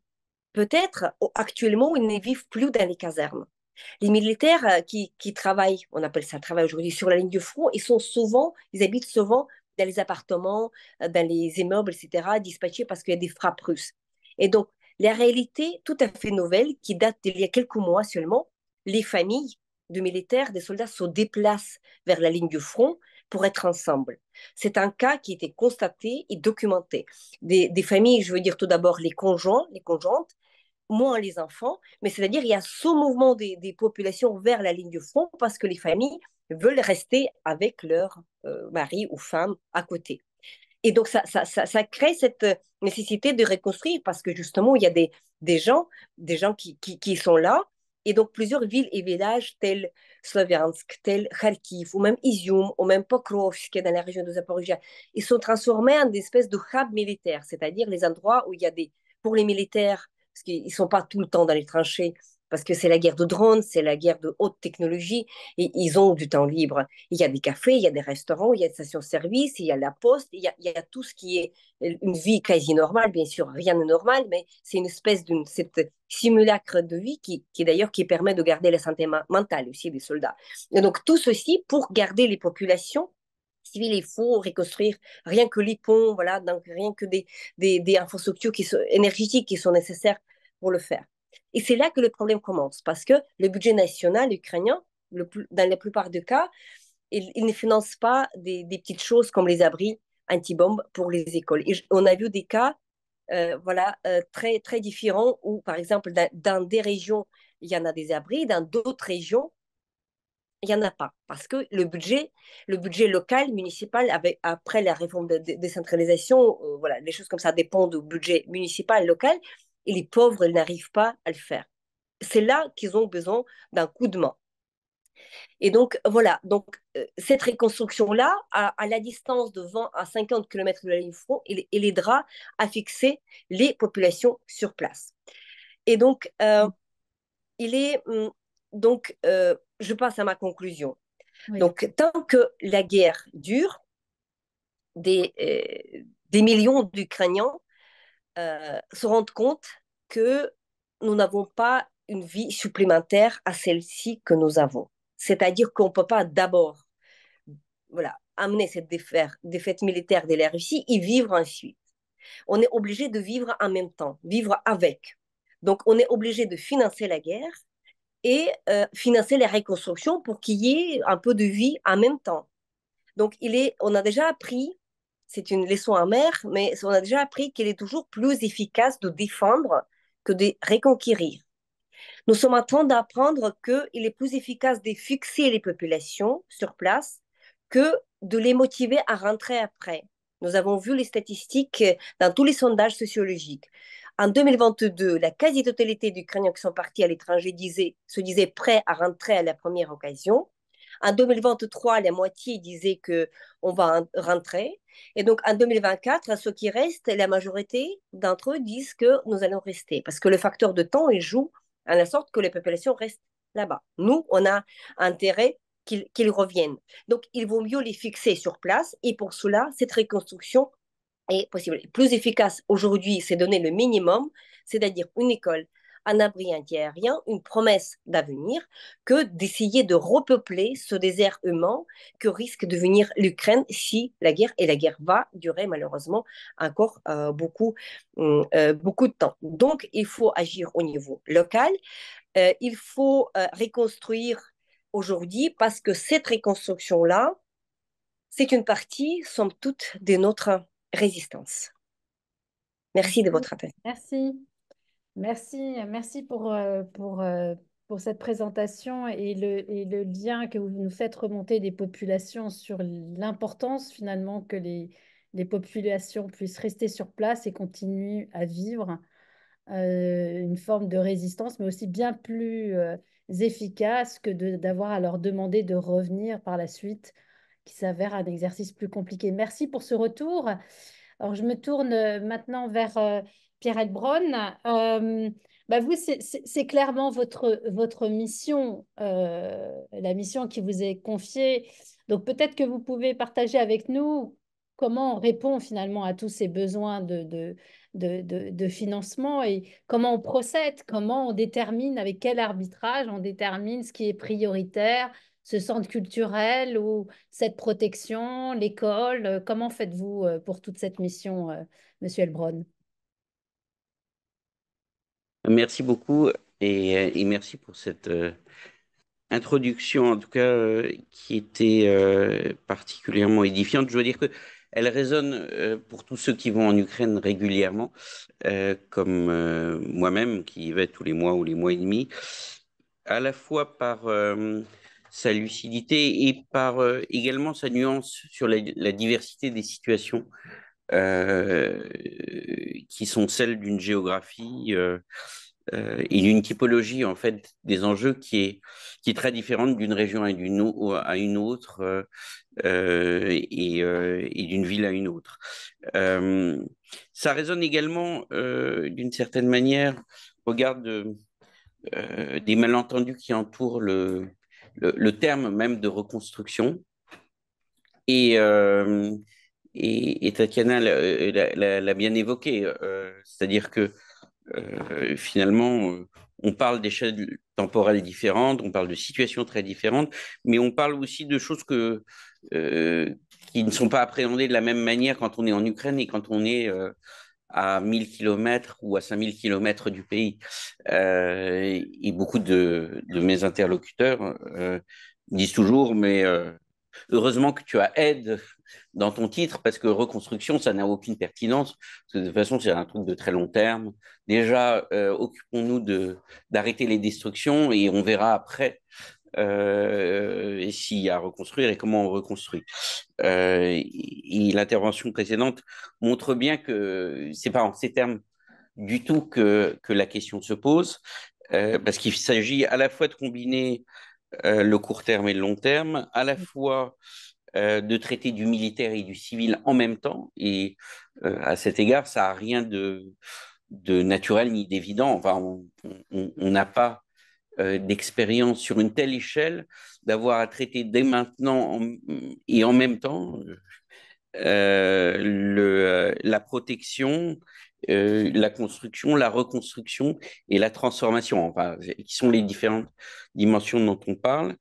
peut-être, actuellement, ils ne vivent plus dans les casernes. Les militaires euh, qui, travaillent, on appelle ça travail aujourd'hui, sur la ligne de front, ils sont souvent, ils habitent souvent dans les appartements, euh, dans les immeubles, etc., dispatchés parce qu'il y a des frappes russes. Et donc, la réalité tout à fait nouvelle qui date d'il y a quelques mois seulement, les familles de militaires, des soldats se déplacent vers la ligne de front pour être ensemble. C'est un cas qui était constaté et documenté. Des, familles, je veux dire tout d'abord les conjoints, les conjointes, moins les enfants, mais c'est-à-dire il y a ce mouvement des, populations vers la ligne du front parce que les familles veulent rester avec leur euh, mari ou femme à côté. Et donc, ça, ça, crée cette euh, nécessité de reconstruire parce que justement, il y a des, des gens, des gens qui, sont là. Et donc, plusieurs villes et villages tels Sloviansk, tel Kharkiv, ou même Izium, ou même Pokrovsk, qui est dans la région de Zaporizhia, ils sont transformés en des espèces de hubs militaires, c'est-à-dire les endroits où il y a des, pour les militaires, parce qu'ils ne sont pas tout le temps dans les tranchées, parce que c'est la guerre de drones, c'est la guerre de haute technologie, et ils ont du temps libre. Il y a des cafés, il y a des restaurants, il y a des stations-service, il y a la poste, il y a, tout ce qui est euh, une vie quasi normale, bien sûr, rien de normal, mais c'est une espèce de simulacre de vie qui, qui d'ailleurs qui permet de garder la santé mentale aussi des soldats. Et donc tout ceci pour garder les populations civiles, il faut reconstruire rien que les ponts, voilà, donc rien que des, infrastructures qui sont énergétiques qui sont nécessaires pour le faire. Et c'est là que le problème commence, parce que le budget national ukrainien, dans la plupart des cas, il, ne finance pas des, petites choses comme les abris anti anti-bombes pour les écoles. Et on a vu des cas euh, voilà, euh, très, très différents où, par exemple, dans, des régions, il y en a des abris, dans d'autres régions, il n'y en a pas. Parce que le budget, le budget local, municipal, après la réforme de décentralisation, euh, voilà, les choses comme ça dépendent du budget municipal, local, et les pauvres n'arrivent pas à le faire. C'est là qu'ils ont besoin d'un coup de main. Et donc, voilà, donc, euh, cette reconstruction là à, la distance de 20 à 50 km de la ligne front, elle, les aidera à fixer les populations sur place. Et donc, euh, il est, hum, donc euh, je passe à ma conclusion. Donc, tant que la guerre dure, des millions d'Ukrainiens se rendre compte que nous n'avons pas une vie supplémentaire à celle-ci que nous avons. C'est-à-dire qu'on ne peut pas d'abord voilà, amener cette défaite, militaire de la Russie et vivre ensuite. On est obligé de vivre en même temps, vivre avec. Donc on est obligé de financer la guerre et euh, financer la reconstruction pour qu'il y ait un peu de vie en même temps. Donc il est, on a déjà appris c'est une leçon amère, mais on a déjà appris qu'il est toujours plus efficace de défendre que de reconquérir. Nous sommes en train d'apprendre qu'il est plus efficace de fixer les populations sur place que de les motiver à rentrer après. Nous avons vu les statistiques dans tous les sondages sociologiques. En 2022, la quasi-totalité d'Ukrainiens qui sont partis à l'étranger se disaient prêts à rentrer à la première occasion. En 2023, la moitié disait que on va rentrer. Et donc, en 2024, à ceux qui restent, la majorité d'entre eux disent que nous allons rester. Parce que le facteur de temps, il joue en la sorte que les populations restent là-bas. Nous, on a intérêt qu'ils reviennent. Donc, il vaut mieux les fixer sur place. Et pour cela, cette reconstruction est possible. Plus efficace aujourd'hui, c'est donner le minimum, c'est-à-dire une école, un abri antiaérien, une promesse d'avenir, que d'essayer de repeupler ce désert humain que risque de devenir l'Ukraine si la guerre, et la guerre va durer malheureusement encore euh, beaucoup, hum, euh, beaucoup de temps. Donc, il faut agir au niveau local. Euh, il faut reconstruire aujourd'hui parce que cette reconstruction-là, c'est une partie, somme toute, de notre résistance. Merci de votre attention. Merci. Merci, merci pour, euh, pour, euh, pour cette présentation et le, et le, lien que vous nous faites remonter des populations sur l'importance finalement que les, les, populations puissent rester sur place et continuer à vivre euh, une forme de résistance, mais aussi bien plus efficace que d'avoir à leur demander de revenir par la suite, qui s'avère un exercice plus compliqué. Merci pour ce retour. Alors je me tourne maintenant vers... Pierre-Elbron, euh, bah, vous, c'est clairement votre, votre mission, euh, la mission qui vous est confiée. Donc peut-être que vous pouvez partager avec nous comment on répond finalement à tous ces besoins de, de, financement et comment on procède, comment on détermine, avec quel arbitrage on détermine ce qui est prioritaire, ce centre culturel ou cette protection, l'école Comment faites-vous euh, pour toute cette mission, Monsieur Elbron Merci beaucoup et, merci pour cette euh, introduction, en tout cas, euh, qui était euh, particulièrement édifiante. Je veux dire que elle résonne pour tous ceux qui vont en Ukraine régulièrement, comme moi-même qui y vais tous les mois ou les mois et demi, à la fois par sa lucidité et par également sa nuance sur la, la diversité des situations euh, qui sont celles d'une géographie euh, euh, et d'une typologie en fait des enjeux qui est, qui est très différente d'une région à, une, autre et, d'une ville à une autre. ça résonne également d'une certaine manière au regard des malentendus qui entourent le, le, le, terme même de reconstruction et et, Tatiana l'a euh, bien évoqué, euh, c'est-à-dire que euh, finalement, on parle d'échelles temporelles différentes, on parle de situations très différentes, mais on parle aussi de choses qui ne sont pas appréhendées de la même manière quand on est en Ukraine et quand on est à 1000 km ou à 5000 km du pays. et beaucoup de, de mes interlocuteurs disent toujours, mais heureusement que tu as aide dans ton titre, parce que reconstruction, ça n'a aucune pertinence, parce que de toute façon, c'est un truc de très long terme. Déjà, euh, occupons-nous de, d'arrêter les destructions et on verra après euh, s'il y a à reconstruire et comment on reconstruit. Euh, l'intervention précédente montre bien que c'est pas en ces termes du tout que, que la question se pose, parce qu'il s'agit à la fois de combiner le court terme et le long terme, à la mm. fois euh, de traiter du militaire et du civil en même temps. Et euh, à cet égard, ça n'a rien de, naturel ni d'évident. on n'a pas euh, d'expérience sur une telle échelle d'avoir à traiter dès maintenant et en même temps la protection. la construction, la reconstruction et la transformation, enfin, qui sont les différentes dimensions dont on parle.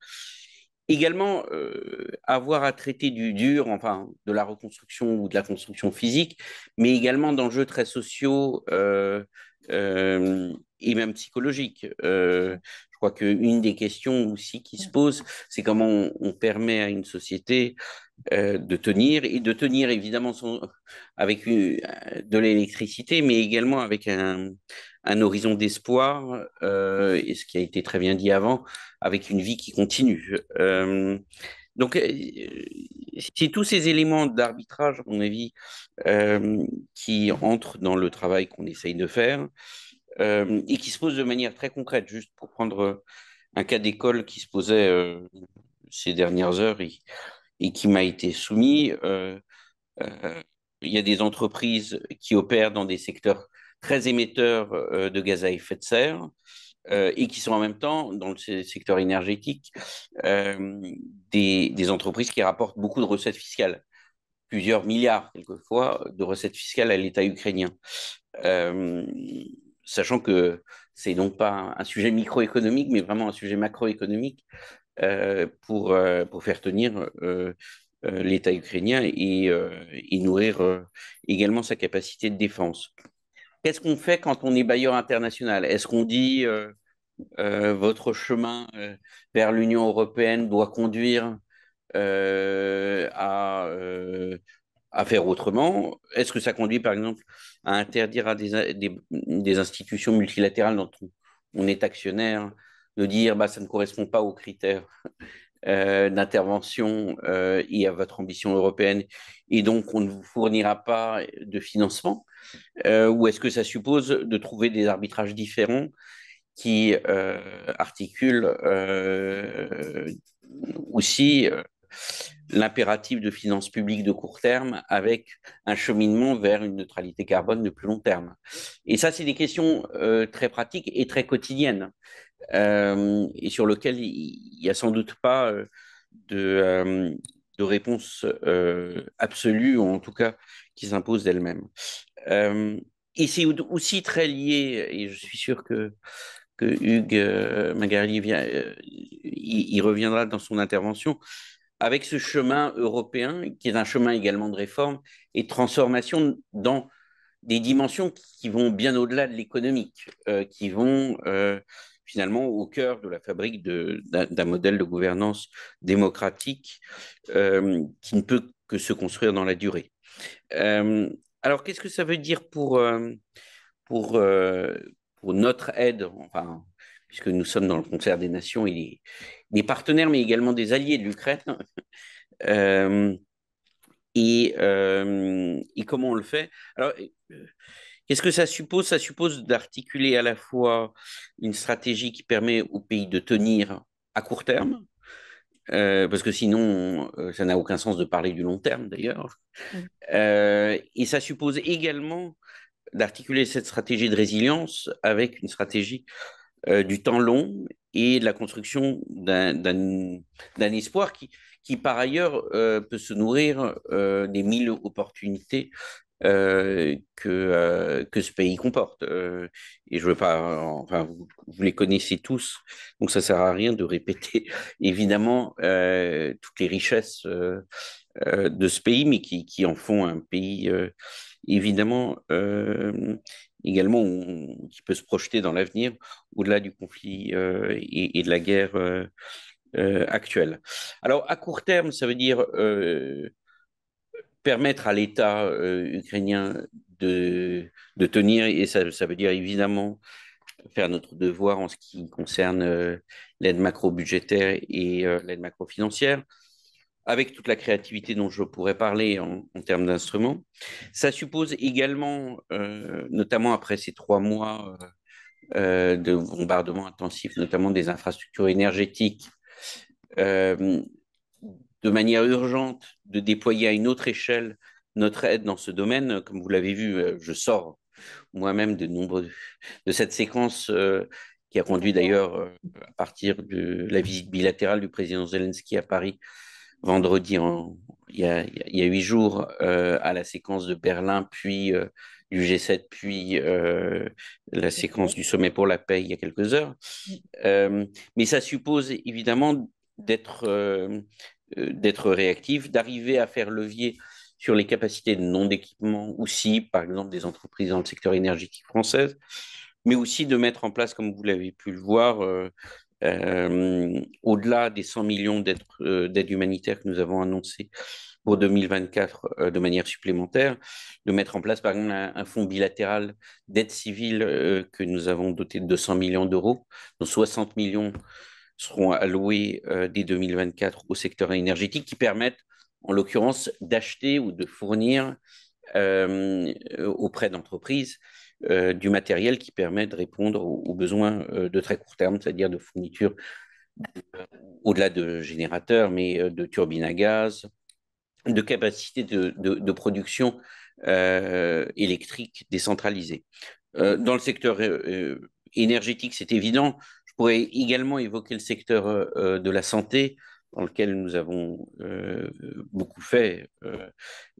Également, euh, avoir à traiter du dur, enfin de la reconstruction ou de la construction physique, mais également d'enjeux très sociaux euh, euh, et même psychologiques. Je crois qu'une des questions aussi qui se pose, c'est comment on, permet à une société euh, de tenir, et de tenir évidemment avec euh, de l'électricité, mais également avec un, un horizon d'espoir, euh, et ce qui a été très bien dit avant, avec une vie qui continue. donc, c'est tous ces éléments d'arbitrage, à mon avis, qui entrent dans le travail qu'on essaye de faire. Euh, et qui se pose de manière très concrète. Juste pour prendre euh, un cas d'école qui se posait euh, ces dernières heures et, qui m'a été soumis, il y a des entreprises qui opèrent dans des secteurs très émetteurs de gaz à effet de serre. et qui sont en même temps, dans le secteur énergétique, des, entreprises qui rapportent beaucoup de recettes fiscales plusieurs milliards, quelquefois, de recettes fiscales à l'État ukrainien sachant que c'est donc pas un sujet microéconomique, mais vraiment un sujet macroéconomique euh, pour, euh, pour faire tenir euh, l'État ukrainien et, et nourrir également sa capacité de défense. Qu'est-ce qu'on fait quand on est bailleur international Est-ce qu'on dit votre chemin vers l'Union européenne doit conduire à à faire autrement Est-ce que ça conduit, par exemple, à interdire à des, institutions multilatérales dont on est actionnaire de dire bah, ça ne correspond pas aux critères euh, d'intervention euh, et à votre ambition européenne, et donc on ne vous fournira pas de financement euh, Ou est-ce que ça suppose de trouver des arbitrages différents qui articulent aussi l'impératif de finances publiques de court terme avec un cheminement vers une neutralité carbone de plus long terme. Et ça, c'est des questions euh, très pratiques et très quotidiennes, euh, et sur lesquelles il n'y a sans doute pas euh, de, de réponse absolue, ou en tout cas qui s'impose d'elle-même. et c'est aussi très lié, et je suis sûr que que Hugues Magarly vient, y, reviendra dans son intervention, avec ce chemin européen, qui est un chemin également de réforme et de transformation dans des dimensions qui vont bien au-delà de l'économique, euh, qui vont euh, finalement au cœur de la fabrique d'un modèle de gouvernance démocratique euh, qui ne peut que se construire dans la durée. alors, qu'est-ce que ça veut dire pour, pour, pour notre aide enfin, puisque nous sommes dans le concert des nations, il des partenaires, mais également des alliés de l'Ukraine. Euh, et, euh, et, comment on le fait Alors, qu'est-ce que ça suppose Ça suppose d'articuler à la fois une stratégie qui permet au pays de tenir à court terme, euh, parce que sinon, ça n'a aucun sens de parler du long terme d'ailleurs. et ça suppose également d'articuler cette stratégie de résilience avec une stratégie euh, du temps long et de la construction d'un espoir qui, qui, par ailleurs, euh, peut se nourrir euh, des mille opportunités que, que ce pays comporte. et je veux pas, enfin, vous, les connaissez tous, donc ça ne sert à rien de répéter, évidemment, toutes les richesses de ce pays, mais qui, en font un pays évidemment également qui peut se projeter dans l'avenir au-delà du conflit euh, et, de la guerre euh, euh, actuelle. Alors à court terme, ça veut dire permettre à l'État ukrainien de, tenir, et ça, veut dire évidemment faire notre devoir en ce qui concerne l'aide macro-budgétaire et l'aide macro-financière, avec toute la créativité dont je pourrais parler en, termes d'instruments. Ça suppose également, euh, notamment après ces trois mois euh, euh, de bombardement intensif, notamment des infrastructures énergétiques, de manière urgente, de déployer à une autre échelle notre aide dans ce domaine. Comme vous l'avez vu, je sors moi-même de de cette séquence qui a conduit d'ailleurs à partir de la visite bilatérale du président Zelensky à Paris vendredi, il, y a, huit jours, euh, à la séquence de Berlin, puis euh, du G7, puis euh, la séquence du sommet pour la paix il y a quelques heures. Mm. mais ça suppose évidemment d'être réactif, d'arriver à faire levier sur les capacités de non d'équipement aussi, par exemple des entreprises dans le secteur énergétique français, mais aussi de mettre en place, comme vous l'avez pu le voir, euh, au-delà des 100 millions euh, d'aides humanitaires que nous avons annoncées pour 2024 euh, de manière supplémentaire, de mettre en place par exemple un, un fonds bilatéral d'aide civile que nous avons doté de 200 millions d'euros, dont 60 millions seront alloués dès 2024 au secteur énergétique, qui permettent en l'occurrence d'acheter ou de fournir auprès d'entreprises euh, du matériel qui permet de répondre aux, besoins euh, de très court terme, c'est-à-dire de fourniture euh, au-delà de générateurs, mais de turbines à gaz, de capacité de production électrique décentralisée. dans le secteur énergétique, c'est évident. Je pourrais également évoquer le secteur de la santé dans lequel nous avons euh, beaucoup fait, euh,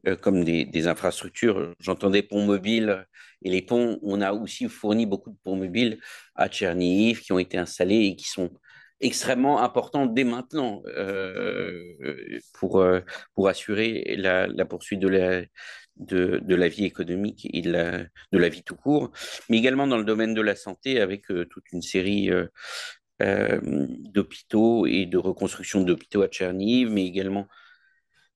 euh, comme des, infrastructures. J'entendais ponts mobiles et les ponts, on a aussi fourni beaucoup de ponts mobiles à Tchernihiv qui ont été installés et qui sont extrêmement importants dès maintenant pour, pour assurer la, poursuite de la, de, la vie économique et de la, vie tout court, mais également dans le domaine de la santé avec toute une série euh, d'hôpitaux et de reconstruction d'hôpitaux à Tcherniv, mais également,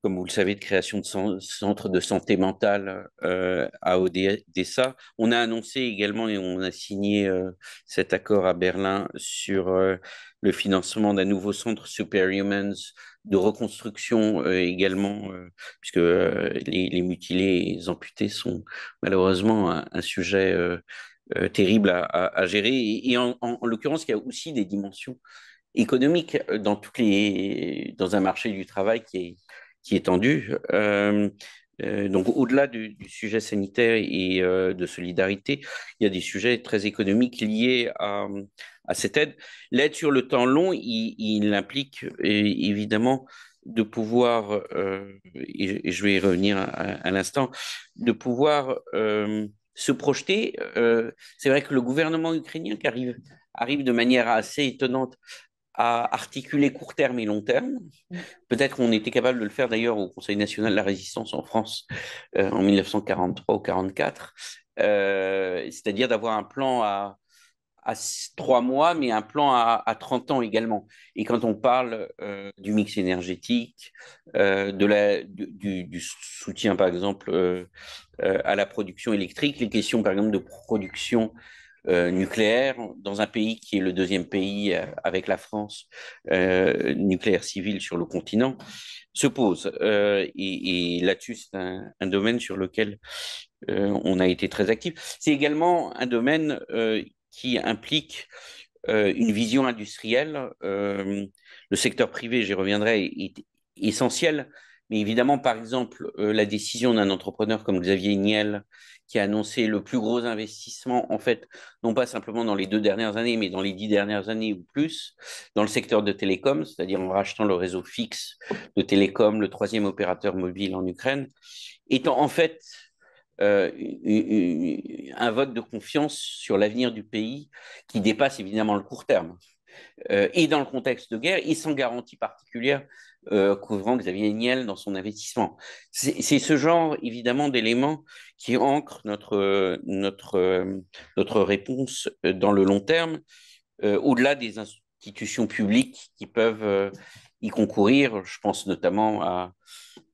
comme vous le savez, de création de centres de santé mentale euh, à Odessa. On a annoncé également et on a signé euh, cet accord à Berlin sur le financement d'un nouveau centre Superhumans de reconstruction également, puisque les, mutilés et les amputés sont malheureusement un, un sujet euh, terrible à, gérer. Et, en, l'occurrence, il y a aussi des dimensions économiques euh, dans, toutes les, dans un marché du travail qui est, qui est tendu. Euh, donc, au-delà du, sujet sanitaire et de solidarité, il y a des sujets très économiques liés à, à cette aide. L'aide sur le temps long, il, implique évidemment de pouvoir, et, je vais y revenir à, à l'instant, de pouvoir se projeter. Euh, c'est vrai que le gouvernement ukrainien qui arrive, de manière assez étonnante à articuler court terme et long terme. Peut-être qu'on était capable de le faire d'ailleurs au Conseil national de la résistance en France euh, en 1943 ou 1944, euh, c'est-à-dire d'avoir un plan à, à trois mois, mais un plan à, 30 ans également. Et quand on parle euh, du mix énergétique, euh, de la, du, soutien, par exemple, euh, à la production électrique, les questions, par exemple, de production nucléaire, dans un pays qui est le deuxième pays avec la France nucléaire civile sur le continent, se posent. et, là-dessus, c'est un, un, domaine sur lequel on a été très actif. C'est également un domaine qui implique euh, une vision industrielle. Euh, le secteur privé, j'y reviendrai, est essentiel. Mais évidemment, par exemple, euh, la décision d'un entrepreneur comme Xavier Niel, qui a annoncé le plus gros investissement, en fait, non pas simplement dans les deux dernières années, mais dans les dix dernières années ou plus, dans le secteur de télécom, c'est-à-dire en rachetant le réseau fixe de télécom, le troisième opérateur mobile en Ukraine, étant en fait euh, un vote de confiance sur l'avenir du pays qui dépasse évidemment le court terme. Euh, et dans le contexte de guerre, et sans garantie particulière euh, couvrant Xavier Niel dans son investissement. C'est ce genre, évidemment, d'éléments qui ancrent notre, notre, notre réponse dans le long terme, au-delà des institutions publiques qui peuvent y concourir. Je pense notamment à,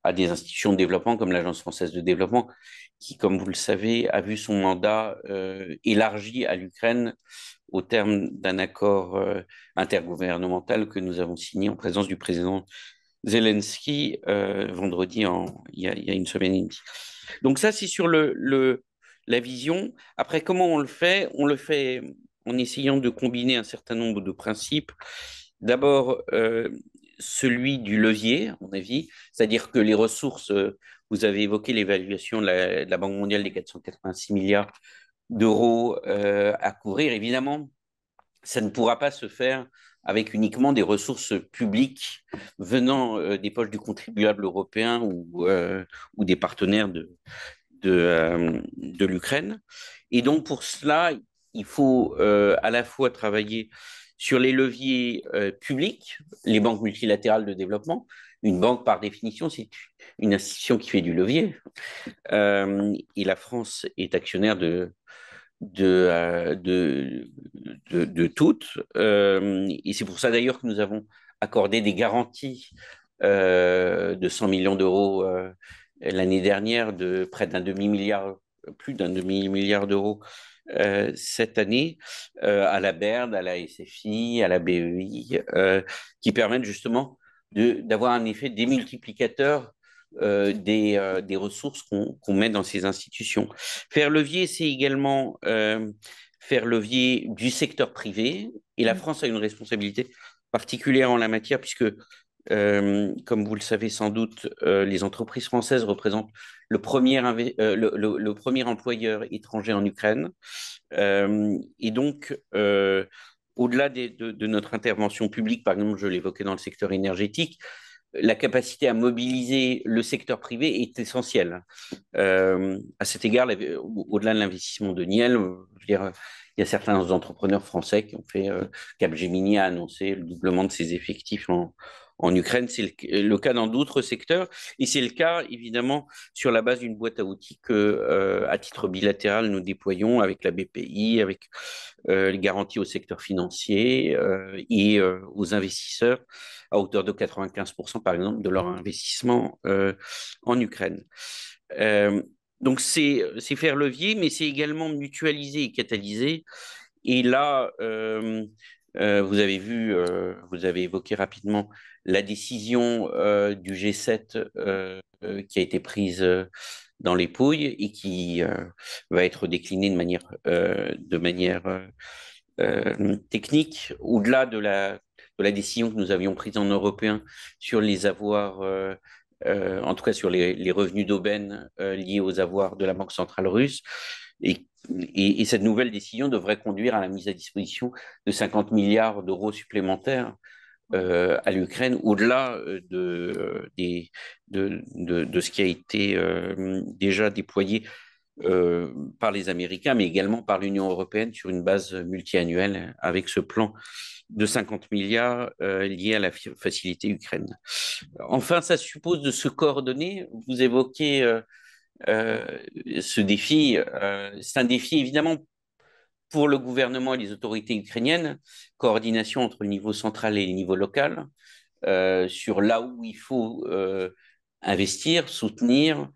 à des institutions de développement comme l'Agence française de développement qui, comme vous le savez, a vu son mandat euh, élargi à l'Ukraine au terme d'un accord euh, intergouvernemental que nous avons signé en présence du président Zelensky euh, vendredi, il, y a, une semaine et demie. Donc ça, c'est sur la vision. Après, comment on le fait On le fait en essayant de combiner un certain nombre de principes. D'abord, celui du levier, à mon avis, c'est-à-dire que les ressources vous avez évoqué l'évaluation de, la Banque mondiale des 486 milliards d'euros euh, à couvrir. Évidemment, ça ne pourra pas se faire avec uniquement des ressources publiques venant euh, des poches du contribuable européen ou, euh, des partenaires de l'Ukraine. Et donc pour cela, il faut à la fois travailler sur les leviers publics, les banques multilatérales de développement, une banque, par définition, c'est une institution qui fait du levier. Euh, et la France est actionnaire de, de, euh, de, de, toutes. Euh, et c'est pour ça d'ailleurs que nous avons accordé des garanties de 100 millions d'euros l'année dernière, de près d'un demi-milliard, plus d'un demi-milliard d'euros cette année à la BERD, à la SFI, à la BEI, qui permettent justement d'avoir un effet démultiplicateur euh, des, euh, des, ressources qu'on met dans ces institutions. Faire levier, c'est également euh, faire levier du secteur privé, et la mmh. France a une responsabilité particulière en la matière, puisque, comme vous le savez sans doute, les entreprises françaises représentent le premier, le, le premier employeur étranger en Ukraine, et donc au-delà de, notre intervention publique, par exemple, je l'évoquais dans le secteur énergétique, la capacité à mobiliser le secteur privé est essentielle. Euh, à cet égard, au-delà de l'investissement de Niel, il y a certains entrepreneurs français qui ont fait, euh, Capgemini a annoncé le doublement de ses effectifs en, en Ukraine. C'est le, cas dans d'autres secteurs et c'est le cas évidemment sur la base d'une boîte à outils que, euh, à titre bilatéral, nous déployons avec la BPI, avec euh, les garanties au secteur financier euh, et aux investisseurs à hauteur de 95% par exemple de leur investissement en Ukraine. donc c'est faire levier, mais c'est également mutualiser et catalyser. Et là, euh, vous avez vu, euh, vous avez évoqué rapidement la décision euh, du G7 qui a été prise dans les Pouilles et qui va être déclinée de manière, technique, au-delà de la, décision que nous avions prise en européen sur les avoirs. en tout cas sur les, les revenus d'aubaine liés aux avoirs de la Banque centrale russe. Et, cette nouvelle décision devrait conduire à la mise à disposition de 50 milliards d'euros supplémentaires euh, à l'Ukraine, au-delà euh, euh, de, de, ce qui a été déjà déployé par les Américains, mais également par l'Union européenne sur une base multiannuelle, avec ce plan de 50 milliards lié à la facilité Ukraine. Enfin, ça suppose de se coordonner. Vous évoquez euh, ce défi, euh, c'est un défi évidemment pour le gouvernement et les autorités ukrainiennes, coordination entre le niveau central et le niveau local, euh, sur là où il faut investir, soutenir,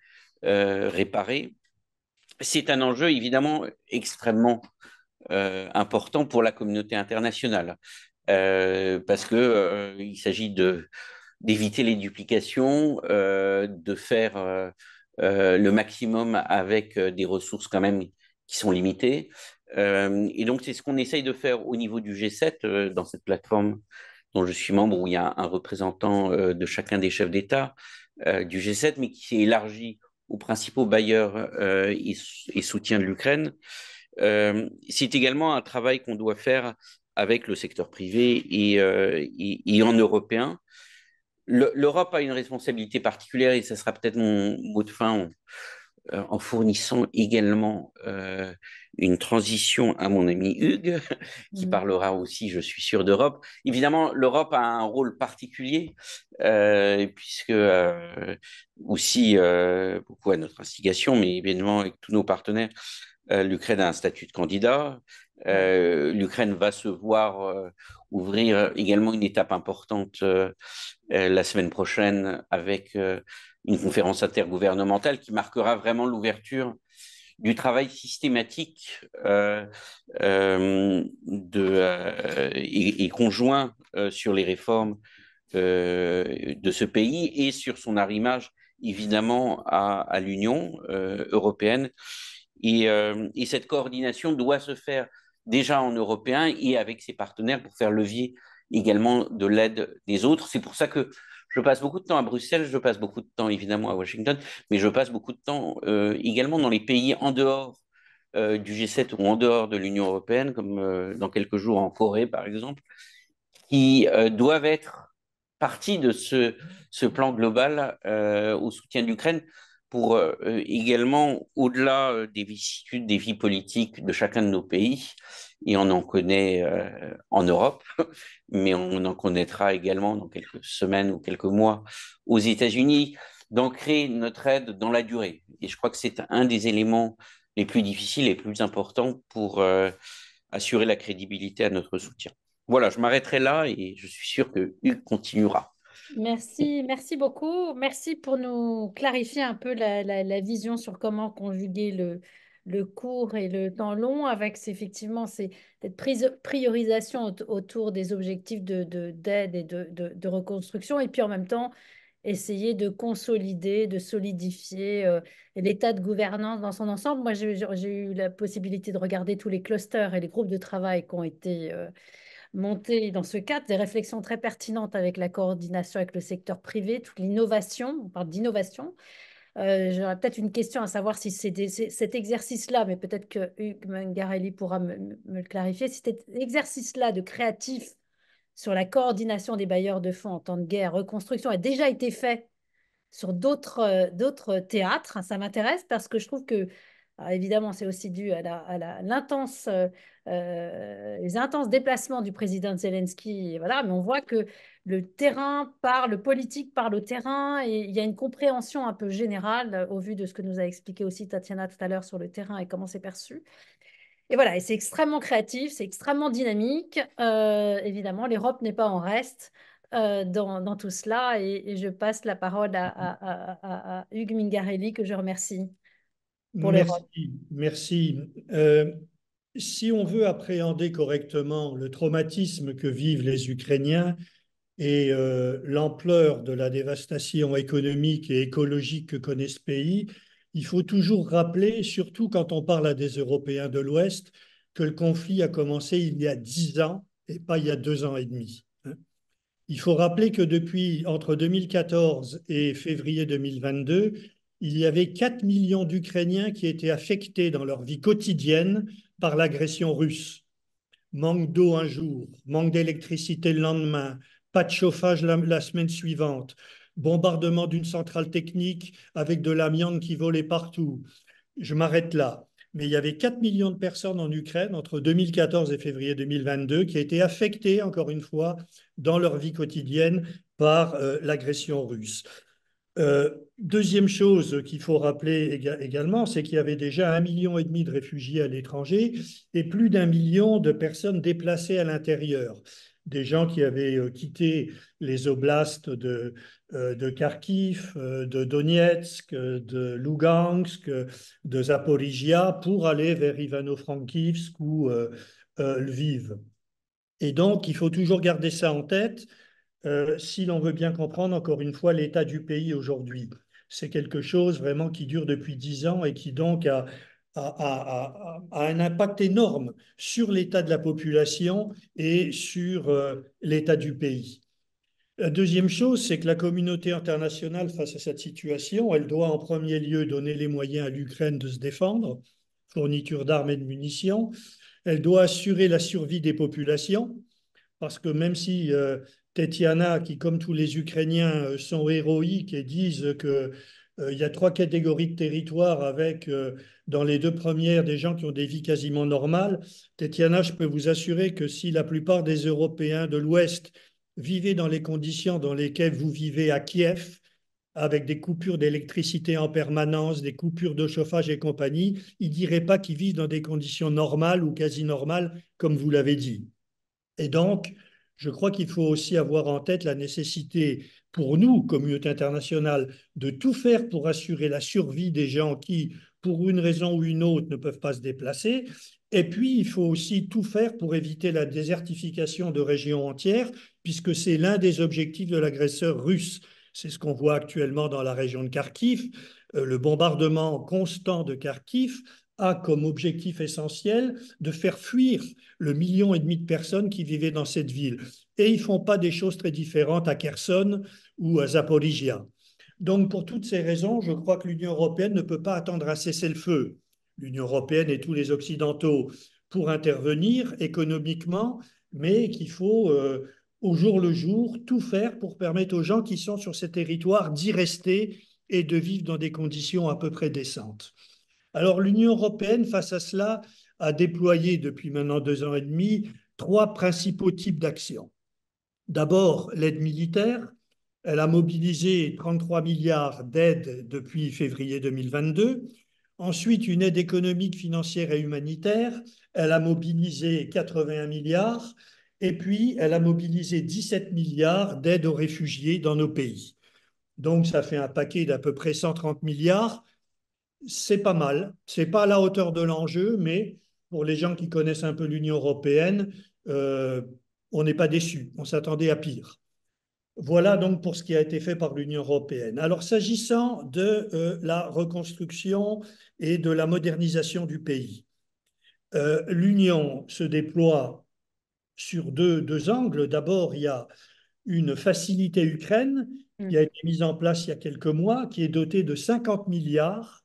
réparer. C'est un enjeu évidemment extrêmement important pour la communauté internationale, parce qu'il s'agit d'éviter les duplications, de faire euh, le maximum avec euh, des ressources quand même qui sont limitées. Euh, et donc, c'est ce qu'on essaye de faire au niveau du G7, dans cette plateforme dont je suis membre, où il y a un représentant de chacun des chefs d'État du G7, mais qui s'est élargi aux principaux bailleurs et, soutiens de l'Ukraine. c'est également un travail qu'on doit faire avec le secteur privé et en européen. L'Europe a une responsabilité particulière et ce sera peut-être mon mot de fin en, euh, fournissant également euh, une transition à mon ami Hugues, qui mhm. parlera aussi, je suis sûr, d'Europe. Évidemment, l'Europe a un rôle particulier, euh, puisque aussi, beaucoup à notre instigation, mais évidemment avec tous nos partenaires, l'Ukraine a un statut de candidat. Euh, L'Ukraine va se voir euh, ouvrir également une étape importante euh, la semaine prochaine avec une conférence intergouvernementale qui marquera vraiment l'ouverture du travail systématique et, conjoint sur les réformes de ce pays et sur son arrimage évidemment à, l'Union européenne. et, cette coordination doit se faire déjà en européen et avec ses partenaires pour faire levier également de l'aide des autres. C'est pour ça que je passe beaucoup de temps à Bruxelles, je passe beaucoup de temps évidemment à Washington, mais je passe beaucoup de temps euh, également dans les pays en dehors euh, du G7 ou en dehors de l'Union européenne, comme euh, dans quelques jours en Corée par exemple, qui doivent être partie de ce, ce plan global au soutien d'Ukraine, pour euh, euh, également, au-delà euh, des vicissitudes des vies politiques de chacun de nos pays, et on en connaît en Europe, mais on en connaîtra également dans quelques semaines ou quelques mois aux États-Unis, d'ancrer notre aide dans la durée. Et je crois que c'est un des éléments les plus difficiles et les plus importants pour assurer la crédibilité à notre soutien. Voilà, je m'arrêterai là et je suis sûr que Hugues continuera. Merci, merci beaucoup. Merci pour nous clarifier un peu la, vision sur comment conjuguer le, court et le temps long avec effectivement cette priorisation autour des objectifs d'aide de, et de, reconstruction. Et puis en même temps, essayer de consolider, de solidifier euh, l'état de gouvernance dans son ensemble. Moi, j'ai eu la possibilité de regarder tous les clusters et les groupes de travail qui ont été... Euh, monter dans ce cadre des réflexions très pertinentes avec la coordination avec le secteur privé, toute l'innovation, on parle d'innovation. Euh, j'aurais peut-être une question à savoir si c'est cet exercice-là, mais peut-être que Hugues Mangarelli pourra me, me, le clarifier, si cet exercice-là de créatif sur la coordination des bailleurs de fonds en temps de guerre, reconstruction, a déjà été fait sur d'autres euh, théâtres. Ça m'intéresse parce que je trouve que, évidemment, c'est aussi dû à l'intense euh, euh, les intenses déplacements du président Zelensky. Voilà, mais on voit que le terrain parle, le politique parle au terrain, et il y a une compréhension un peu générale euh, au vu de ce que nous a expliqué aussi Tatiana tout à l'heure sur le terrain et comment c'est perçu. Et voilà, et c'est extrêmement créatif, c'est extrêmement dynamique. Euh, évidemment, l'Europe n'est pas en reste. dans, tout cela. Et, je passe la parole à, Hugues Mingarelli, que je remercie pour l'Europe. Merci. Merci si on veut appréhender correctement le traumatisme que vivent les Ukrainiens et euh, l'ampleur de la dévastation économique et écologique que connaît ce pays, il faut toujours rappeler, surtout quand on parle à des Européens de l'Ouest, que le conflit a commencé il y a dix ans et pas il y a deux ans et demi. Hein. Il faut rappeler que depuis entre 2014 et février 2022, il y avait 4 millions d'Ukrainiens qui étaient affectés dans leur vie quotidienne par l'agression russe. Manque d'eau un jour, manque d'électricité le lendemain, pas de chauffage la, semaine suivante, bombardement d'une centrale technique avec de l'amiante qui volait partout. Je m'arrête là. Mais il y avait 4 millions de personnes en Ukraine entre 2014 et février 2022 qui étaient affectées, encore une fois, dans leur vie quotidienne par euh, l'agression russe. Euh, deuxième chose qu'il faut rappeler également, c'est qu'il y avait déjà un million et demi de réfugiés à l'étranger et plus d'un million de personnes déplacées à l'intérieur. Des gens qui avaient euh, quitté les oblasts de, euh, Kharkiv, euh, de Donetsk, de Lugansk, de Zaporizhia pour aller vers Ivano-Frankivsk ou Lviv. Et donc, il faut toujours garder ça en tête si l'on veut bien comprendre, encore une fois, l'état du pays aujourd'hui c'est quelque chose vraiment qui dure depuis dix ans et qui donc a, un impact énorme sur l'état de la population et sur euh, l'état du pays. La deuxième chose, c'est que la communauté internationale, face à cette situation, elle doit en premier lieu donner les moyens à l'Ukraine de se défendre, fourniture d'armes et de munitions. Elle doit assurer la survie des populations, parce que même si euh, Tetiana, qui, comme tous les Ukrainiens, euh, sont héroïques et disent qu'il euh, y a trois catégories de territoires avec, euh, dans les deux premières, des gens qui ont des vies quasiment normales. Tetiana, je peux vous assurer que si la plupart des Européens de l'Ouest vivaient dans les conditions dans lesquelles vous vivez à Kiev, avec des coupures d'électricité en permanence, des coupures de chauffage et compagnie, ils ne diraient pas qu'ils vivent dans des conditions normales ou quasi normales, comme vous l'avez dit. Et donc, je crois qu'il faut aussi avoir en tête la nécessité pour nous, communauté internationale, de tout faire pour assurer la survie des gens qui, pour une raison ou une autre, ne peuvent pas se déplacer. Et puis, il faut aussi tout faire pour éviter la désertification de régions entières, puisque c'est l'un des objectifs de l'agresseur russe. C'est ce qu'on voit actuellement dans la région de Kharkiv. Euh, le bombardement constant de Kharkiv a comme objectif essentiel de faire fuir le million et demi de personnes qui vivaient dans cette ville. Et ils ne font pas des choses très différentes à Kherson ou à Zaporizhia. Donc, pour toutes ces raisons, je crois que l'Union européenne ne peut pas attendre un cessez-le-feu. L'Union européenne et tous les Occidentaux pour intervenir économiquement, mais qu'il faut euh, au jour le jour tout faire pour permettre aux gens qui sont sur ces territoires d'y rester et de vivre dans des conditions à peu près décentes. Alors l'Union européenne, face à cela, a déployé depuis maintenant deux ans et demi trois principaux types d'actions. D'abord, l'aide militaire. Elle a mobilisé 33 milliards d'aides depuis février 2022. Ensuite, une aide économique, financière et humanitaire. Elle a mobilisé 81 milliards. Et puis, elle a mobilisé 17 milliards d'aides aux réfugiés dans nos pays. Donc, ça fait un paquet d'à peu près 130 milliards c'est pas mal. C'est pas à la hauteur de l'enjeu, mais pour les gens qui connaissent un peu l'Union européenne, euh, on n'est pas déçu. On s'attendait à pire. Voilà donc pour ce qui a été fait par l'Union européenne. Alors s'agissant de euh, la reconstruction et de la modernisation du pays, euh, l'Union se déploie sur deux, deux angles. D'abord, il y a une facilité Ukraine qui mm. a été mise en place il y a quelques mois, qui est dotée de 50 milliards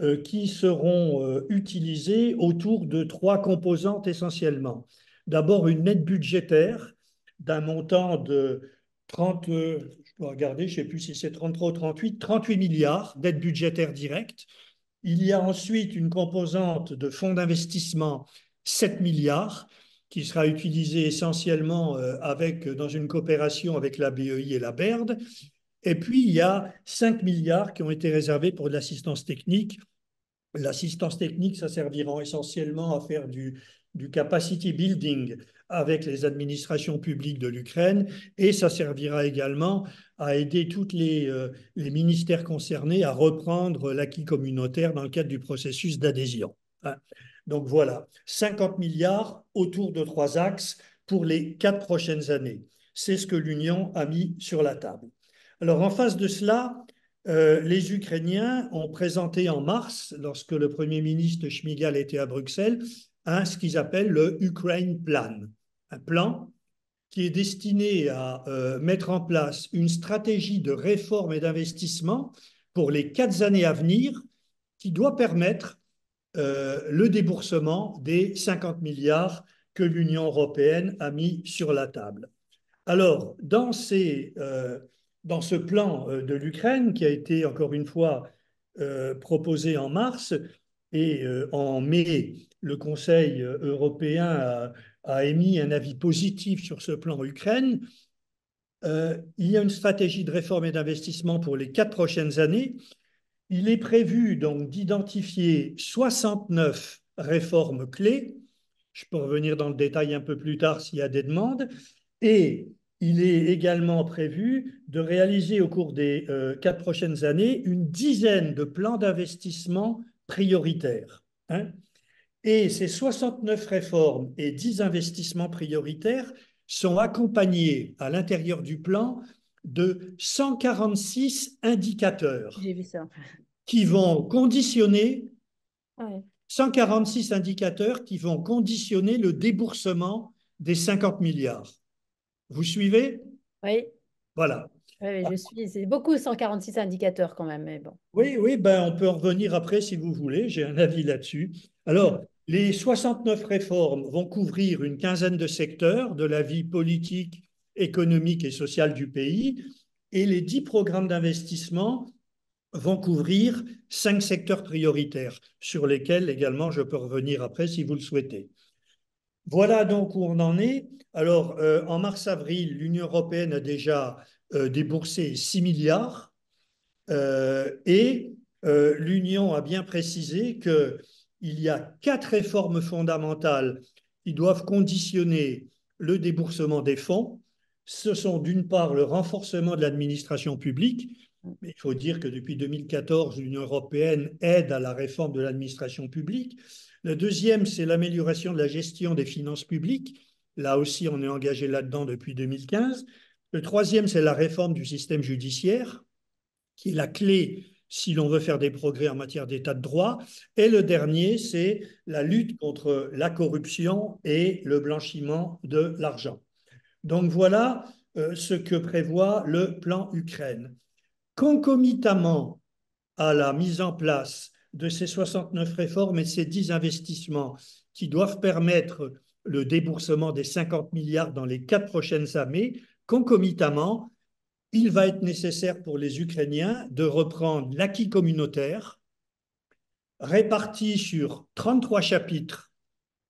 euh, qui seront euh, utilisés autour de trois composantes essentiellement. D'abord, une aide budgétaire d'un montant de 30, euh, je dois regarder, je sais plus si c'est 33 ou 38, 38 milliards d'aide budgétaire directe. Il y a ensuite une composante de fonds d'investissement, 7 milliards, qui sera utilisée essentiellement avec, dans une coopération avec la BEI et la BERD. Et puis, il y a 5 milliards qui ont été réservés pour de l'assistance technique. L'assistance technique, ça servira essentiellement à faire du, capacity building avec les administrations publiques de l'Ukraine et ça servira également à aider tous les, euh, les, ministères concernés à reprendre l'acquis communautaire dans le cadre du processus d'adhésion. Hein. Donc voilà, 50 milliards autour de trois axes pour les quatre prochaines années. C'est ce que l'Union a mis sur la table. Alors en face de cela, euh, les Ukrainiens ont présenté en mars, lorsque le Premier ministre Schmigal était à Bruxelles, un, ce qu'ils appellent le Ukraine Plan, un plan qui est destiné à euh, mettre en place une stratégie de réforme et d'investissement pour les quatre années à venir qui doit permettre euh, le déboursement des 50 milliards que l'Union européenne a mis sur la table. Alors, dans ces, dans ce plan euh, de l'Ukraine qui a été encore une fois euh, proposé en mars et euh, en mai, le Conseil européen a, émis un avis positif sur ce plan Ukraine. il y a une stratégie de réforme et d'investissement pour les quatre prochaines années. Il est prévu donc d'identifier 69 réformes clés. Je peux revenir dans le détail un peu plus tard s'il y a des demandes. Et il est également prévu de réaliser au cours des euh, quatre prochaines années une dizaine de plans d'investissement prioritaires. Hein. et ces 69 réformes et 10 investissements prioritaires sont accompagnés à l'intérieur du plan de 146 indicateurs qui vont conditionner 146 indicateurs qui vont conditionner le déboursement des 50 milliards. Vous suivez Oui. Voilà. je suis. C'est beaucoup 146 indicateurs quand même, mais bon. Oui, oui, ben on peut revenir après si vous voulez. J'ai un avis là-dessus. Alors, les 69 réformes vont couvrir une quinzaine de secteurs de la vie politique, économique et sociale du pays, et les 10 programmes d'investissement vont couvrir cinq secteurs prioritaires sur lesquels également je peux revenir après si vous le souhaitez. Voilà donc où on en est. Alors, euh, en mars-avril, l'Union européenne a déjà euh, déboursé 6 milliards euh, et l'Union a bien précisé qu'il y a quatre réformes fondamentales qui doivent conditionner le déboursement des fonds. Ce sont d'une part le renforcement de l'administration publique. Mais il faut dire que depuis 2014, l'Union européenne aide à la réforme de l'administration publique. Le deuxième, c'est l'amélioration de la gestion des finances publiques. Là aussi, on est engagé là-dedans depuis 2015. Le troisième, c'est la réforme du système judiciaire, qui est la clé si l'on veut faire des progrès en matière d'état de droit. Et le dernier, c'est la lutte contre la corruption et le blanchiment de l'argent. Donc voilà euh, ce que prévoit le plan Ukraine. Concomitamment à la mise en place de ces 69 réformes et ces 10 investissements qui doivent permettre le déboursement des 50 milliards dans les quatre prochaines années, concomitamment, il va être nécessaire pour les Ukrainiens de reprendre l'acquis communautaire réparti sur 33 chapitres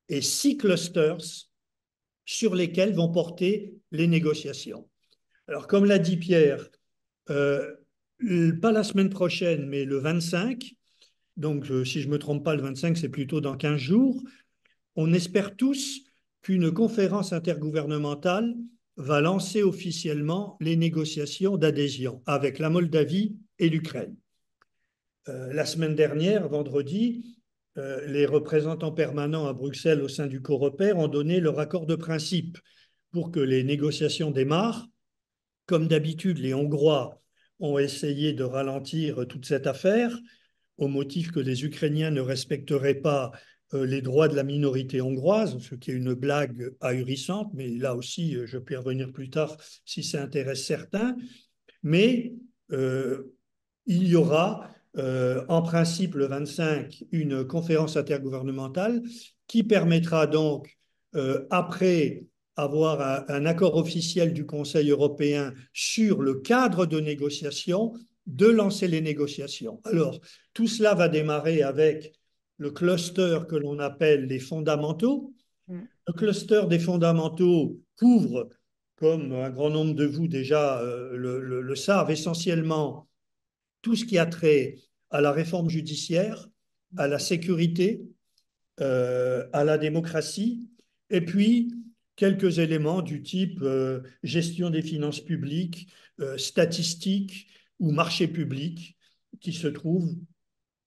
et 6 clusters sur lesquels vont porter les négociations. Alors, comme l'a dit Pierre, euh, pas la semaine prochaine, mais le 25, donc, euh, si je ne me trompe pas, le 25, c'est plutôt dans 15 jours. On espère tous qu'une conférence intergouvernementale va lancer officiellement les négociations d'adhésion avec la Moldavie et l'Ukraine. Euh, la semaine dernière, vendredi, euh, les représentants permanents à Bruxelles au sein du Coreper ont donné leur accord de principe pour que les négociations démarrent. Comme d'habitude, les Hongrois ont essayé de ralentir toute cette affaire au motif que les Ukrainiens ne respecteraient pas euh, les droits de la minorité hongroise, ce qui est une blague ahurissante, mais là aussi, euh, je peux y revenir plus tard si ça intéresse certains. Mais euh, il y aura en principe le 25 une conférence intergouvernementale qui permettra donc, après avoir un accord officiel du Conseil européen sur le cadre de négociation, de lancer les négociations. Alors, tout cela va démarrer avec le cluster que l'on appelle les fondamentaux. Mm. Le cluster des fondamentaux couvre, comme un grand nombre de vous déjà euh, le, savent, essentiellement tout ce qui a trait à la réforme judiciaire, à la sécurité, euh, à la démocratie, et puis quelques éléments du type euh, gestion des finances publiques, statistiques, ou marché public qui se trouve,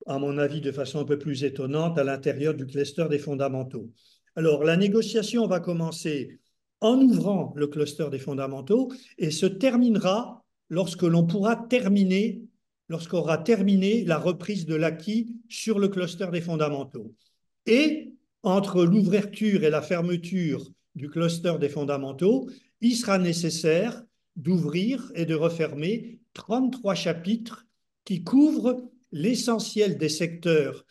à mon avis, de façon un peu plus étonnante, à l'intérieur du cluster des fondamentaux. Alors, la négociation va commencer en ouvrant le cluster des fondamentaux et se terminera lorsque l'on pourra terminer, aura terminé la reprise de l'acquis sur le cluster des fondamentaux. Et entre l'ouverture et la fermeture du cluster des fondamentaux, il sera nécessaire d'ouvrir et de refermer 33 chapitres qui couvrent l'essentiel des secteurs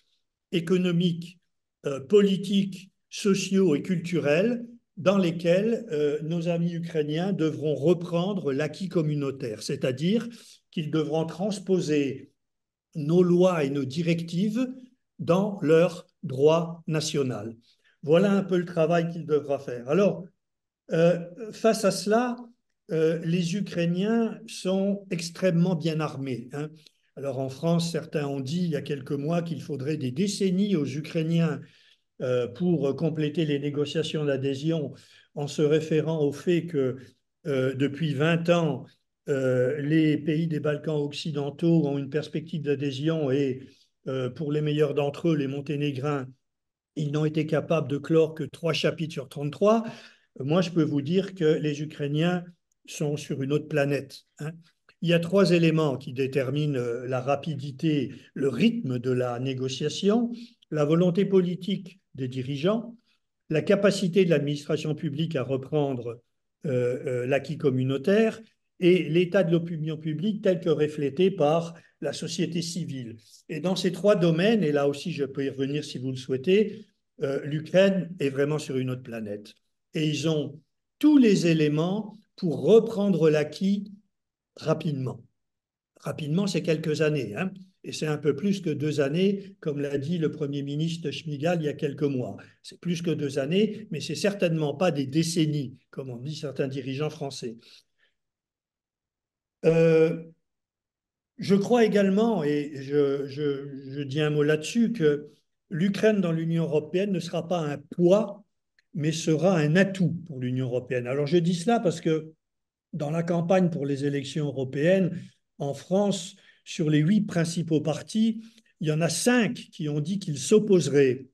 économiques, euh, politiques, sociaux et culturels dans lesquels euh, nos amis ukrainiens devront reprendre l'acquis communautaire, c'est-à-dire qu'ils devront transposer nos lois et nos directives dans leur droit national. Voilà un peu le travail qu'il devra faire. Alors, euh, face à cela, euh, les Ukrainiens sont extrêmement bien armés. Hein. Alors en France, certains ont dit il y a quelques mois qu'il faudrait des décennies aux Ukrainiens euh, pour compléter les négociations d'adhésion en se référant au fait que euh, depuis 20 ans, les pays des Balkans occidentaux ont une perspective d'adhésion et pour les meilleurs d'entre eux, les Monténégrins, ils n'ont été capables de clore que trois chapitres sur 33. Moi, je peux vous dire que les Ukrainiens sont sur une autre planète. Hein. Il y a trois éléments qui déterminent euh, la rapidité, le rythme de la négociation, la volonté politique des dirigeants, la capacité de l'administration publique à reprendre euh, euh, l'acquis communautaire et l'état de l'opinion publique tel que reflété par la société civile. Et dans ces trois domaines, et là aussi je peux y revenir si vous le souhaitez, l'Ukraine est vraiment sur une autre planète. Et ils ont tous les éléments pour reprendre l'acquis rapidement. Rapidement, c'est quelques années, hein, et c'est un peu plus que deux années, comme l'a dit le Premier ministre Schmigal il y a quelques mois. C'est plus que deux années, mais c'est certainement pas des décennies, comme ont dit certains dirigeants français. Euh, je crois également, et je, je dis un mot là-dessus, que l'Ukraine dans l'Union européenne ne sera pas un poids mais sera un atout pour l'Union européenne. Alors je dis cela parce que dans la campagne pour les élections européennes, en France, sur les huit principaux partis, il y en a cinq qui ont dit qu'ils s'opposeraient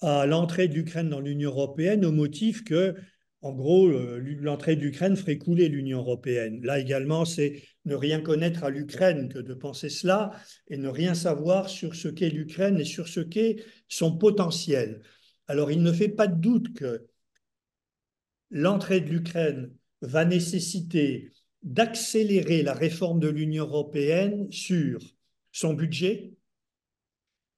à l'entrée de l'Ukraine dans l'Union européenne au motif que, en gros, l'entrée de l'Ukraine ferait couler l'Union européenne. Là également, c'est ne rien connaître à l'Ukraine que de penser cela et ne rien savoir sur ce qu'est l'Ukraine et sur ce qu'est son potentiel. Alors il ne fait pas de doute que l'entrée de l'Ukraine va nécessiter d'accélérer la réforme de l'Union européenne sur son budget,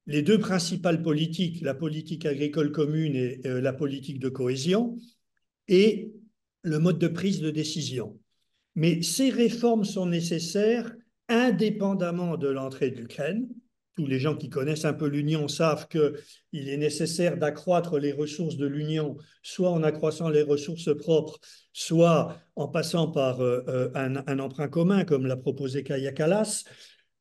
les deux principales politiques, la politique agricole commune et euh, la politique de cohésion, et le mode de prise de décision. Mais ces réformes sont nécessaires indépendamment de l'entrée de l'Ukraine, tous les gens qui connaissent un peu l'Union savent qu'il est nécessaire d'accroître les ressources de l'Union, soit en accroissant les ressources propres, soit en passant par euh, euh, un, emprunt commun, comme l'a proposé Kaya Kalas.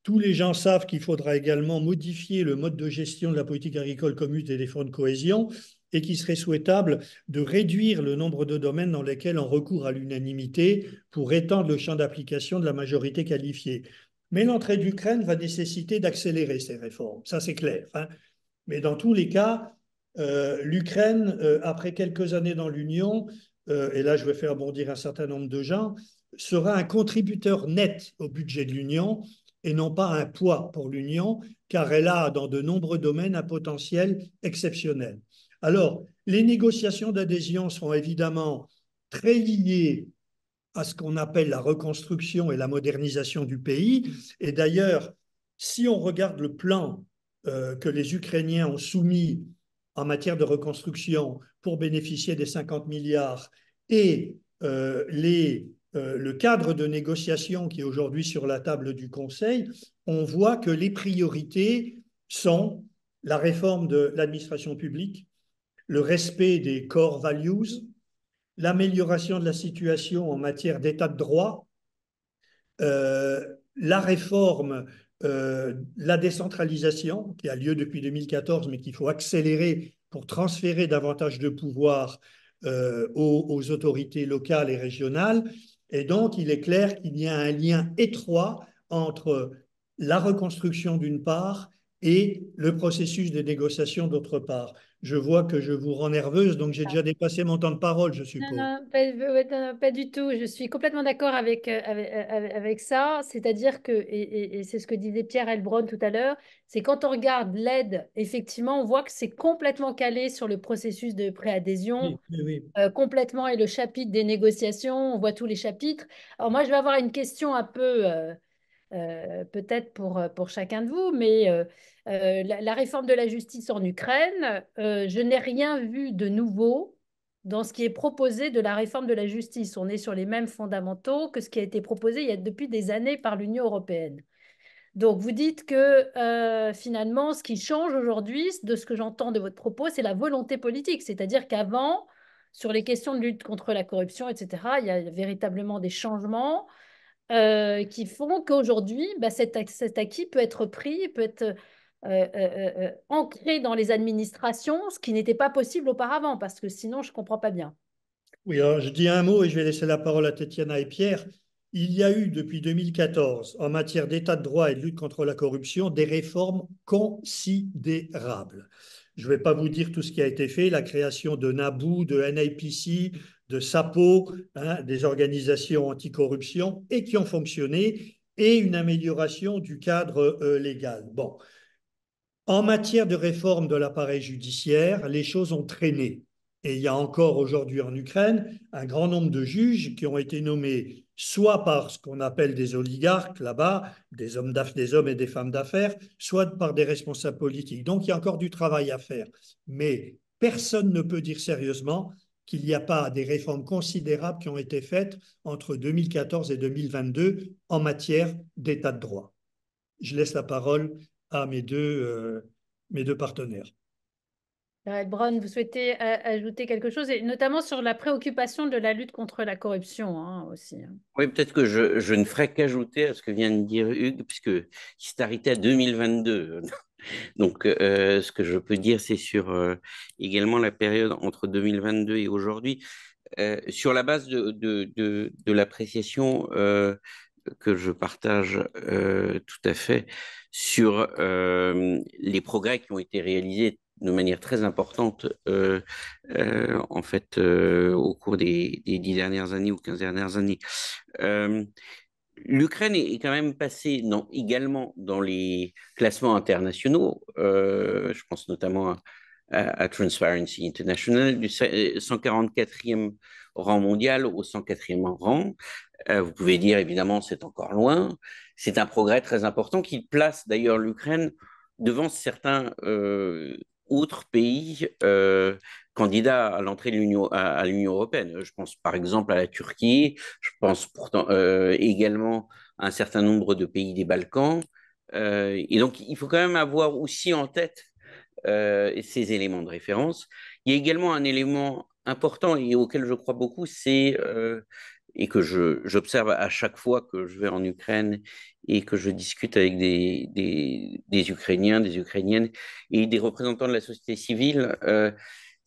Tous les gens savent qu'il faudra également modifier le mode de gestion de la politique agricole commune et des fonds de cohésion, et qu'il serait souhaitable de réduire le nombre de domaines dans lesquels on recourt à l'unanimité pour étendre le champ d'application de la majorité qualifiée. Mais l'entrée d'Ukraine va nécessiter d'accélérer ces réformes, ça c'est clair. Hein. Mais dans tous les cas, euh, l'Ukraine, euh, après quelques années dans l'Union, euh, et là je vais faire bondir un certain nombre de gens, sera un contributeur net au budget de l'Union et non pas un poids pour l'Union, car elle a dans de nombreux domaines un potentiel exceptionnel. Alors, les négociations d'adhésion seront évidemment très liées à ce qu'on appelle la reconstruction et la modernisation du pays. Et d'ailleurs, si on regarde le plan euh, que les Ukrainiens ont soumis en matière de reconstruction pour bénéficier des 50 milliards et euh, les, euh, le cadre de négociation qui est aujourd'hui sur la table du Conseil, on voit que les priorités sont la réforme de l'administration publique, le respect des core values, l'amélioration de la situation en matière d'état de droit, euh, la réforme, euh, la décentralisation qui a lieu depuis 2014 mais qu'il faut accélérer pour transférer davantage de pouvoir euh, aux, autorités locales et régionales. Et donc, il est clair qu'il y a un lien étroit entre la reconstruction d'une part et le processus de négociation d'autre part. Je vois que je vous rends nerveuse, donc j'ai déjà ah. dépassé mon temps de parole, je suppose. Non, pas, du tout. Je suis complètement d'accord avec, euh, euh, avec, ça. C'est-à-dire que, et, c'est ce que disait Pierre Elbron tout à l'heure, c'est quand on regarde l'aide, effectivement, on voit que c'est complètement calé sur le processus de préadhésion, euh, complètement, et le chapitre des négociations, on voit tous les chapitres. Alors moi, je vais avoir une question un peu... Euh, peut-être pour, euh, pour chacun de vous, mais euh, la, la, réforme de la justice en Ukraine, je n'ai rien vu de nouveau dans ce qui est proposé de la réforme de la justice. On est sur les mêmes fondamentaux que ce qui a été proposé il y a depuis des années par l'Union européenne. Donc vous dites que finalement, ce qui change aujourd'hui, de ce que j'entends de votre propos, c'est la volonté politique. C'est-à-dire qu'avant, sur les questions de lutte contre la corruption, etc., il y a véritablement des changements. Euh, qui font qu'aujourd'hui, bah, cet, acquis peut être pris, peut être euh, euh, ancré dans les administrations, ce qui n'était pas possible auparavant, parce que sinon, je ne comprends pas bien. Oui, alors je dis un mot et je vais laisser la parole à Tetiana et Pierre. Il y a eu depuis 2014, en matière d'état de droit et de lutte contre la corruption, des réformes considérables. Je ne vais pas vous dire tout ce qui a été fait, la création de NABU, de NIPC, de SAPO, hein, des organisations anticorruption, et qui ont fonctionné, et une amélioration du cadre euh, légal. Bon. En matière de réforme de l'appareil judiciaire, les choses ont traîné. Et il y a encore aujourd'hui en Ukraine un grand nombre de juges qui ont été nommés soit par ce qu'on appelle des oligarques là-bas, des hommes, des hommes et des femmes d'affaires, soit par des responsables politiques. Donc il y a encore du travail à faire. Mais personne ne peut dire sérieusement qu'il n'y a pas des réformes considérables qui ont été faites entre 2014 et 2022 en matière d'état de droit. Je laisse la parole à mes deux, euh, mes deux partenaires. Jared Brown, vous souhaitez euh, ajouter quelque chose, et notamment sur la préoccupation de la lutte contre la corruption hein, aussi. Hein. Oui, peut-être que je, ne ferai qu'ajouter à ce que vient de dire Hugues, puisque s'est arrêté à 2022. Donc, euh, ce que je peux dire, c'est sur euh, également la période entre 2022 et aujourd'hui, euh, sur la base de, de, de, l'appréciation que je partage tout à fait sur les progrès qui ont été réalisés de manière très importante en fait au cours des, des, dix dernières années ou quinze dernières années l'Ukraine est quand même passée non, également dans les classements internationaux. Euh, je pense notamment à, Transparency International, du 144e euh, rang mondial au 104e rang. Euh, vous pouvez dire, évidemment, c'est encore loin. C'est un progrès très important qui place d'ailleurs l'Ukraine devant certains autres pays candidats à l'entrée de l'Union à, l'Union européenne. Je pense par exemple à la Turquie, je pense pourtant euh, également à un certain nombre de pays des Balkans. Euh, et donc, il faut quand même avoir aussi en tête euh, ces éléments de référence. Il y a également un élément important et auquel je crois beaucoup, c'est et que j'observe à chaque fois que je vais en Ukraine et que je discute avec des, des, Ukrainiens, des Ukrainiennes et des représentants de la société civile,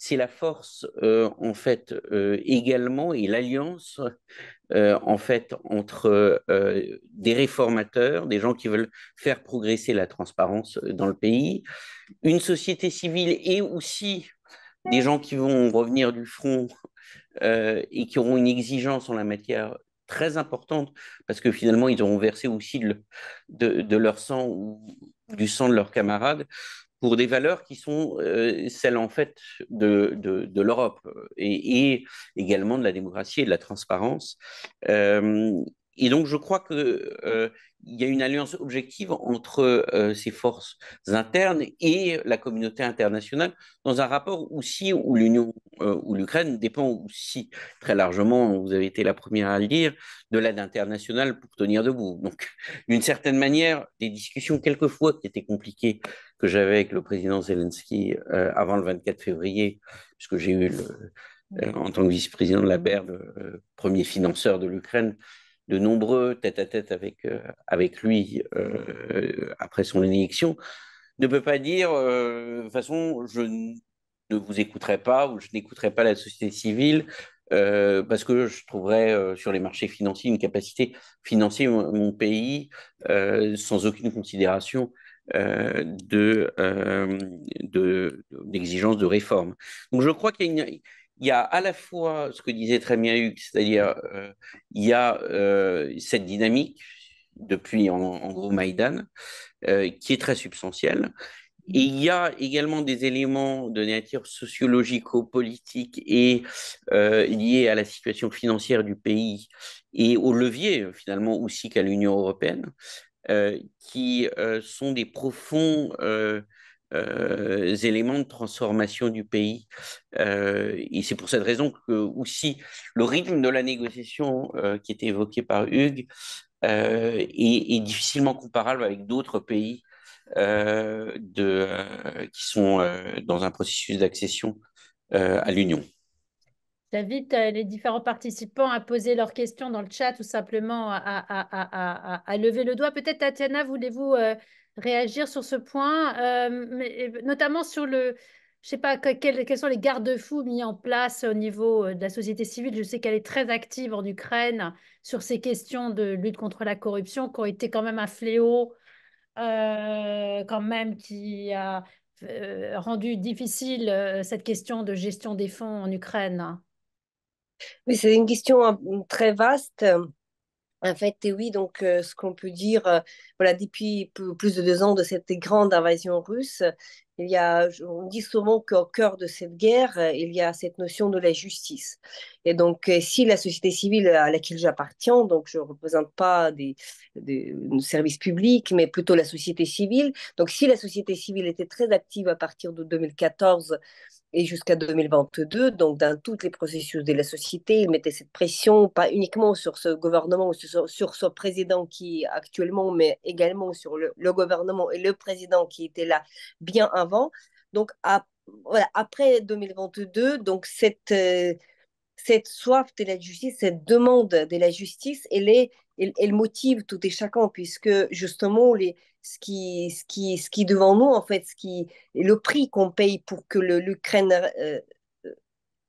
c'est la force euh, en fait euh, également et l'alliance euh, en fait entre des réformateurs, des gens qui veulent faire progresser la transparence dans le pays, une société civile et aussi des gens qui vont revenir du front et qui auront une exigence en la matière très importante parce que finalement ils auront versé aussi de leur sang ou du sang de leurs camarades pour des valeurs qui sont euh, celles en fait de, de, l'Europe euh, et, également de la démocratie et de la transparence. Euh, et donc je crois que il y a une alliance objective entre euh, ces forces internes et la communauté internationale dans un rapport aussi où l'Union euh, ou l'Ukraine dépend aussi très largement, vous avez été la première à le dire, de l'aide internationale pour tenir debout. Donc, d'une certaine manière, des discussions quelquefois qui étaient compliquées que j'avais avec le président Zelensky euh, avant le 24 février, puisque j'ai eu en tant que vice-président de la BERD, premier financeur de l'Ukraine, de nombreux tête-à-tête avec, euh, avec lui euh, après son élection, ne peut pas dire, euh, de toute façon, je ne vous écouterai pas ou je n'écouterai pas la société civile parce que je trouverais sur les marchés financiers une capacité financière mon, pays sans aucune considération de d'exigence de, de, réforme. Donc je crois qu'il y a il y a à la fois ce que disait très bien Hugues, c'est-à-dire euh, il y a euh, cette dynamique depuis en, gros Maïdan euh, qui est très substantielle. Et il y a également des éléments de nature sociologico-politique et liés à la situation financière du pays et au levier finalement aussi qu'à l'Union européenne, qui sont des profonds euh, éléments de transformation du pays. Euh, et c'est pour cette raison que aussi le rythme de la négociation euh, qui était évoqué par Hugues est, difficilement comparable avec d'autres pays de, qui sont dans un processus d'accession à l'Union. J'invite les différents participants à poser leurs questions dans le chat ou simplement à, à lever le doigt. Peut-être, Tatiana, voulez-vous réagir sur ce point, euh, notamment sur le, je sais pas quels, sont les garde-fous mis en place au niveau euh, de la société civile. Je sais qu'elle est très active en Ukraine sur ces questions de lutte contre la corruption qui ont été quand même un fléau, euh, quand même qui a rendu difficile cette question de gestion des fonds en Ukraine. Oui, c'est une question hein, très vaste. En fait, et oui, donc euh, ce qu'on peut dire, euh, voilà, depuis plus de deux ans de cette grande invasion russe, il y a, on dit souvent qu'au cœur de cette guerre, euh, il y a cette notion de la justice. Et donc, si la société civile à laquelle j'appartiens, donc je ne représente pas des, des, services publics, mais plutôt la société civile, donc si la société civile était très active à partir de 2014, et jusqu'à 2022, donc dans tous les processus de la société, il mettait cette pression, pas uniquement sur ce gouvernement, sur, sur ce président qui actuellement, mais également sur le, gouvernement et le président qui était là bien avant. Donc après 2022, donc cette, euh, cette soif de la justice, cette demande de la justice, elle, est, elle motive tout et chacun, puisque justement les, ce qui, ce qui, ce qui est devant nous, en fait, ce qui, le prix qu'on paye pour que l'Ukraine tienne euh, euh,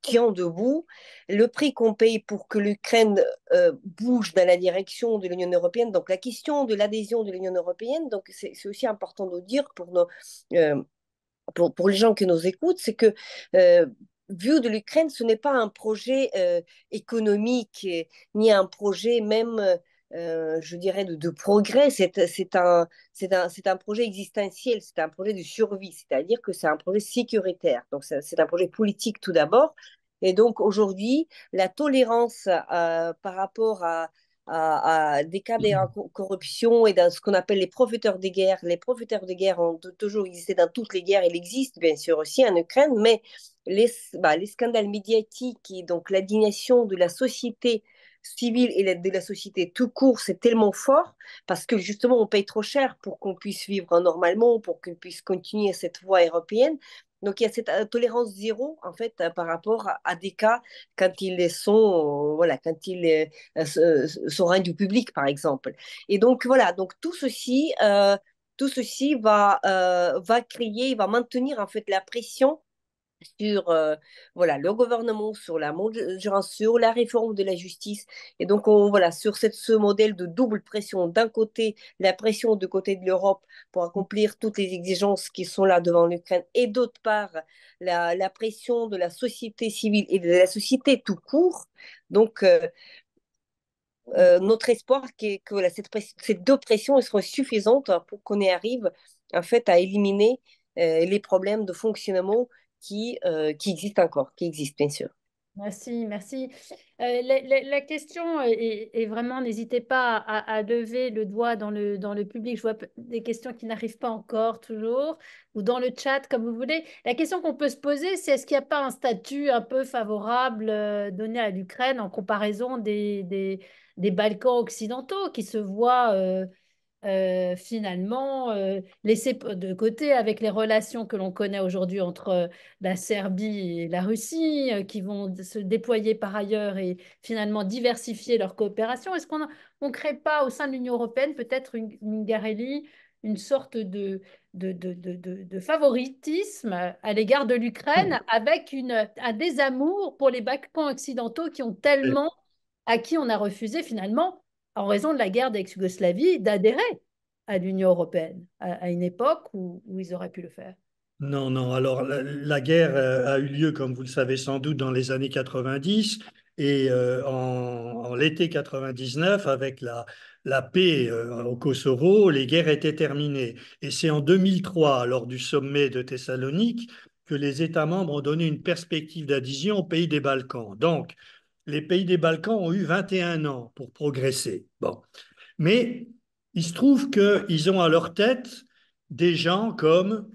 tient debout, le prix qu'on paye pour que l'Ukraine euh, bouge dans la direction de l'Union européenne. Donc la question de l'adhésion de l'Union européenne, donc c'est aussi important de dire pour, pour, pour, les gens qui nous écoutent, c'est que vu de l'Ukraine, ce n'est pas un projet économique, ni un projet même euh, je dirais, de, progrès. C'est, un, projet existentiel, c'est un projet de survie, c'est-à-dire que c'est un projet sécuritaire. Donc, c'est, un projet politique tout d'abord. Et donc, aujourd'hui, la tolérance euh, par rapport à, des cas de corruption et dans ce qu'on appelle les profiteurs des guerres, les profiteurs des guerres ont toujours existé dans toutes les guerres, il existe bien sûr aussi en Ukraine, mais les, bah, les scandales médiatiques et donc l'indignation de la société civil et de la société tout court, c'est tellement fort parce que justement, on paye trop cher pour qu'on puisse vivre normalement, pour qu'on puisse continuer cette voie européenne. Donc, il y a cette euh, tolérance zéro, en fait, euh, par rapport à, des cas quand ils sont, euh, voilà, quand ils rendus publics, par exemple. Et donc, voilà, donc tout ceci, tout ceci va, va créer, va maintenir, en fait, la pression sur euh, voilà le gouvernement, sur la euh, sur la réforme de la justice et donc on, voilà sur ce modèle de double pression d'un côté la pression du côté de l'Europe pour accomplir toutes les exigences qui sont là devant l'Ukraine et d'autre part la, pression de la société civile et de la société tout court donc euh, notre espoir est que cette ces deux pressions soient seront suffisantes pour qu'on arrive en fait à éliminer les problèmes de fonctionnement qui, euh, qui existent encore, qui existe bien sûr. Merci, merci. Euh, la, la, question est, est vraiment, n'hésitez pas à, lever le doigt dans le, dans le public. Je vois des questions qui n'arrivent pas encore toujours, ou dans le chat, comme vous voulez. La question qu'on peut se poser, c'est est-ce qu'il n'y a pas un statut un peu favorable euh, donné à l'Ukraine en comparaison des, des, des, Balkans occidentaux qui se voient... Euh, euh, finalement euh, laisser de côté avec les relations que l'on connaît aujourd'hui entre euh, la Serbie et la Russie, qui vont se déployer par ailleurs et finalement diversifier leur coopération. Est-ce qu'on ne crée pas au sein de l'Union européenne peut-être une, une Garelli, une sorte de, de, de, de favoritisme à l'égard de l'Ukraine hmm. avec une, un désamour pour les Balkans occidentaux qui ont tellement, à qui on a refusé finalement en raison de la guerre d'ex-Yougoslavie, d'adhérer à l'Union européenne, à, une époque où, ils auraient pu le faire. Non, non. Alors, la, guerre euh, a eu lieu, comme vous le savez sans doute, dans les années 90 et euh, en, l'été 99, avec la, paix euh, au Kosovo, les guerres étaient terminées. Et c'est en 2003, lors du sommet de Thessalonique, que les États membres ont donné une perspective d'adhésion aux pays des Balkans. Donc, les pays des Balkans ont eu 21 ans pour progresser. Bon. Mais il se trouve qu'ils ont à leur tête des gens comme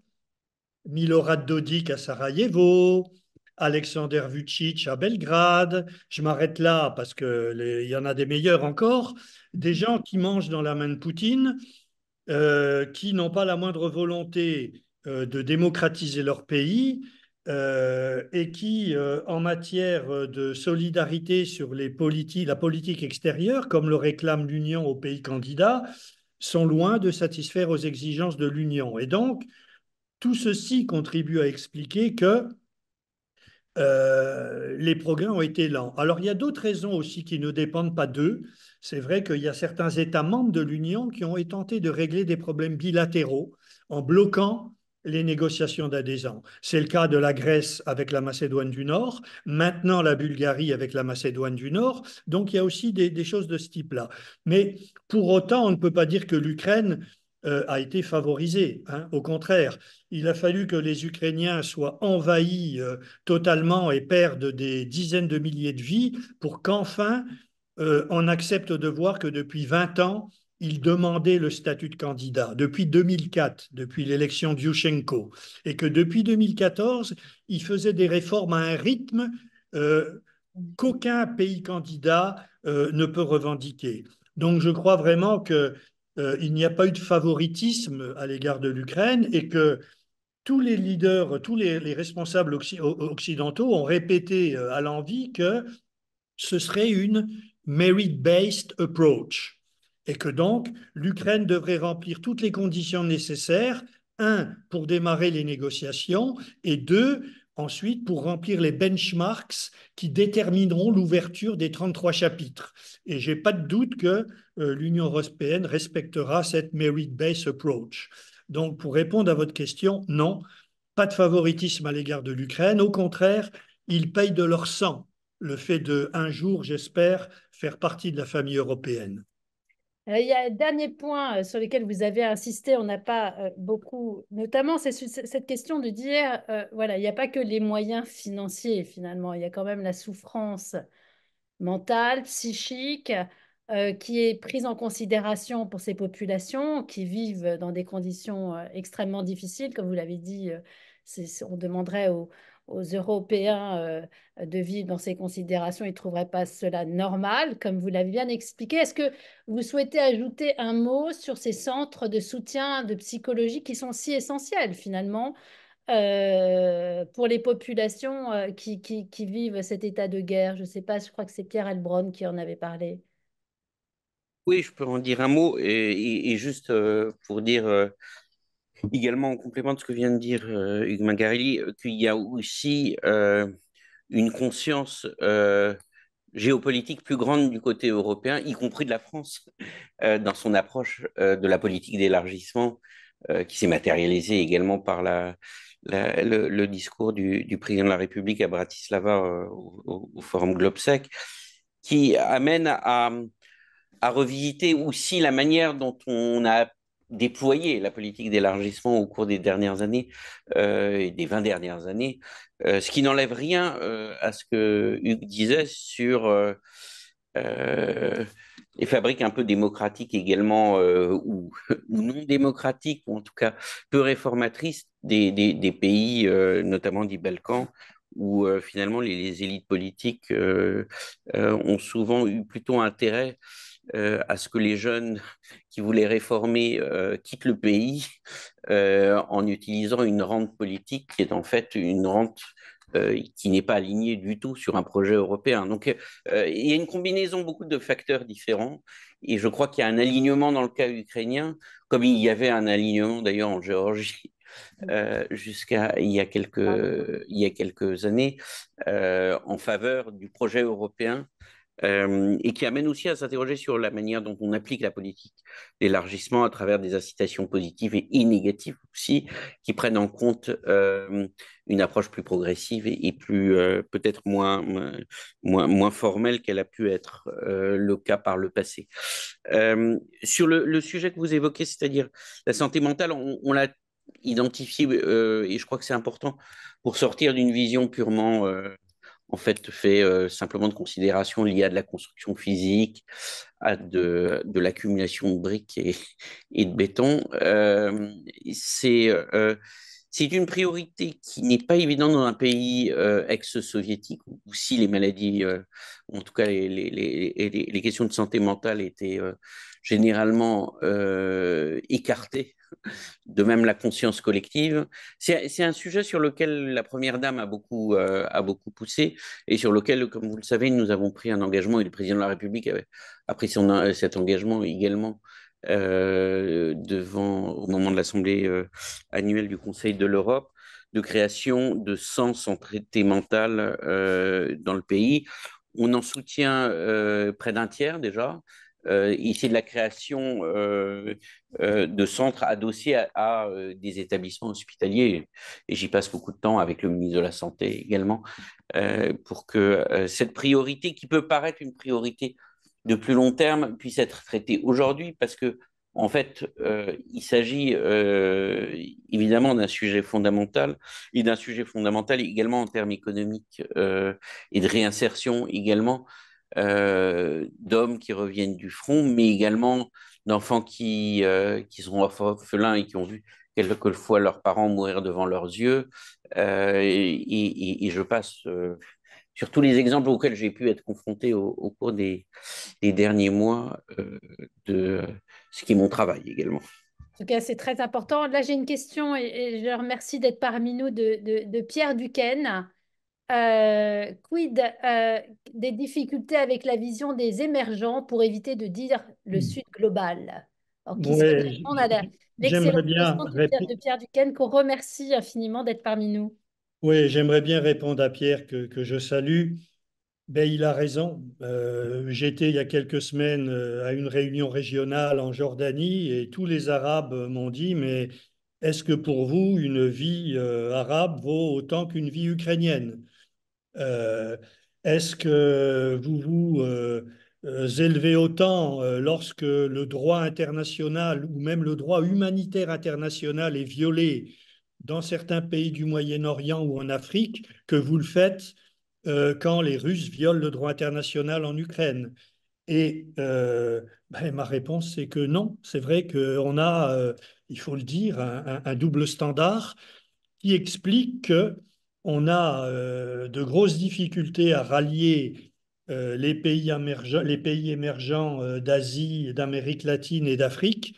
Milorad Dodik à Sarajevo, Alexander Vucic à Belgrade. Je m'arrête là parce qu'il y en a des meilleurs encore. Des gens qui mangent dans la main de Poutine, euh, qui n'ont pas la moindre volonté euh, de démocratiser leur pays, euh, et qui, euh, en matière euh, de solidarité sur les politiques, la politique extérieure, comme le réclame l'Union aux pays candidats, sont loin de satisfaire aux exigences de l'Union. Et donc, tout ceci contribue à expliquer que les progrès ont été lents. Alors, il y a d'autres raisons aussi qui ne dépendent pas d'eux. C'est vrai qu'il y a certains États membres de l'Union qui ont tenté de régler des problèmes bilatéraux en bloquant les négociations d'adhésion. C'est le cas de la Grèce avec la Macédoine du Nord, maintenant la Bulgarie avec la Macédoine du Nord. Donc il y a aussi des, choses de ce type-là. Mais pour autant, on ne peut pas dire que l'Ukraine euh, a été favorisée. Hein. Au contraire, il a fallu que les Ukrainiens soient envahis euh, totalement et perdent des dizaines de milliers de vies pour qu'enfin euh, on accepte de voir que depuis 20 ans, il demandait le statut de candidat depuis 2004, depuis l'élection Yushchenko, et que depuis 2014, il faisait des réformes à un rythme euh, qu'aucun pays candidat euh, ne peut revendiquer. Donc je crois vraiment qu'il euh, n'y a pas eu de favoritisme à l'égard de l'Ukraine et que tous les leaders, tous les, responsables occidentaux ont répété à l'envie que ce serait une merit-based approach et que donc l'Ukraine devrait remplir toutes les conditions nécessaires, un, pour démarrer les négociations, et deux, ensuite pour remplir les benchmarks qui détermineront l'ouverture des 33 chapitres. Et j'ai pas de doute que euh, l'Union européenne respectera cette merit-based approach. Donc pour répondre à votre question, non, pas de favoritisme à l'égard de l'Ukraine. Au contraire, ils payent de leur sang le fait de, un jour, j'espère, faire partie de la famille européenne. Euh, il y a un dernier point euh, sur lequel vous avez insisté, on n'a pas euh, beaucoup, notamment c'est cette question de dire, voilà, il n'y a pas que les moyens financiers finalement, il y a quand même la souffrance mentale, psychique, qui est prise en considération pour ces populations qui vivent dans des conditions extrêmement difficiles, comme vous l'avez dit, on demanderait aux, aux Européens euh, de vivre dans ces considérations, ils ne trouveraient pas cela normal, comme vous l'avez bien expliqué. Est-ce que vous souhaitez ajouter un mot sur ces centres de soutien de psychologie qui sont si essentiels finalement euh, pour les populations euh, qui, qui, vivent cet état de guerre. Je ne sais pas, je crois que c'est Pierre Elbron qui en avait parlé. Oui, je peux en dire un mot, et, juste pour dire également en complément de ce que vient de dire euh, Hugues Mangarelli, euh, qu'il y a aussi euh, une conscience géopolitique plus grande du côté européen, y compris de la France, dans son approche de la politique d'élargissement, qui s'est matérialisée également par la, le, discours du, président de la République à Bratislava au, Forum Globsec, qui amène à, à revisiter aussi la manière dont on a déployer la politique d'élargissement au cours des dernières années euh, des 20 dernières années, euh, ce qui n'enlève rien euh, à ce que Hugues disait sur les fabriques un peu démocratiques également, ou, non démocratiques, ou en tout cas peu réformatrices des, pays, notamment des Balkans, où finalement les, les, élites politiques ont souvent eu plutôt intérêt euh, à ce que les jeunes qui voulaient réformer euh, quittent le pays euh, en utilisant une rente politique qui est en fait une rente qui n'est pas alignée du tout sur un projet européen. Donc il y a une combinaison beaucoup de facteurs différents et je crois qu'il y a un alignement dans le cas ukrainien, comme il y avait un alignement d'ailleurs en Géorgie mm. jusqu'à il, y a quelques, il y a quelques années en faveur du projet européen euh, et qui amène aussi à s'interroger sur la manière dont on applique la politique d'élargissement à travers des incitations positives et, négatives aussi, qui prennent en compte euh, une approche plus progressive et, plus euh, peut-être moins, moins, moins formelle qu'elle a pu être le cas par le passé. sur le, sujet que vous évoquez, c'est-à-dire la santé mentale, on, on l'a identifié, et je crois que c'est important pour sortir d'une vision purement en fait fait euh, simplement de considération liées à de la construction physique, à de, l'accumulation de briques et, de béton. Euh, euh, c'est une priorité qui n'est pas évidente dans un pays ex-soviétique où si les maladies, en tout cas les, questions de santé mentale étaient généralement euh, de même la conscience collective. C'est un sujet sur lequel la Première Dame a beaucoup, euh, a beaucoup poussé et sur lequel, comme vous le savez, nous avons pris un engagement et le Président de la République a pris euh, cet engagement également euh, devant, au moment de l'Assemblée annuelle du Conseil de l'Europe de création de en centres mental dans le pays. On en soutient près d'un tiers déjà, euh, et c'est de la création euh, euh, de centres adossés à, des établissements hospitaliers. Et j'y passe beaucoup de temps avec le ministre de la Santé également, pour que cette priorité, qui peut paraître une priorité de plus long terme, puisse être traitée aujourd'hui, parce que en fait, il s'agit évidemment d'un sujet fondamental et d'un sujet fondamental également en termes économiques et de réinsertion également euh, d'hommes qui reviennent du front, mais également d'enfants qui, euh, qui sont orphelins et qui ont vu quelquefois leurs parents mourir devant leurs yeux. Euh, et, je passe sur tous les exemples auxquels j'ai pu être confronté au, cours des, derniers mois de ce qui est mon travail également. En tout cas, c'est très important. Là, j'ai une question et, je remercie d'être parmi nous de, de, de Pierre Duquesne. Euh, quid euh, des difficultés avec la vision des émergents pour éviter de dire le hmm. Sud global ouais, bien répondre Pierre, de Pierre Duquesne qu'on remercie infiniment d'être parmi nous. Oui, j'aimerais bien répondre à Pierre que, je salue. Ben, il a raison. Euh, j'étais il y a quelques semaines à une réunion régionale en Jordanie et tous les Arabes m'ont dit, mais est-ce que pour vous, une vie arabe vaut autant qu'une vie ukrainienne euh, est-ce que vous vous euh, euh, élevez autant lorsque le droit international ou même le droit humanitaire international est violé dans certains pays du Moyen-Orient ou en Afrique que vous le faites quand les Russes violent le droit international en Ukraine Et ben, ma réponse, c'est que non. C'est vrai qu'on a, il faut le dire, un double standard qui explique que on a euh, de grosses difficultés à rallier euh, les, pays émergents, les pays émergents d'Asie, d'Amérique latine et d'Afrique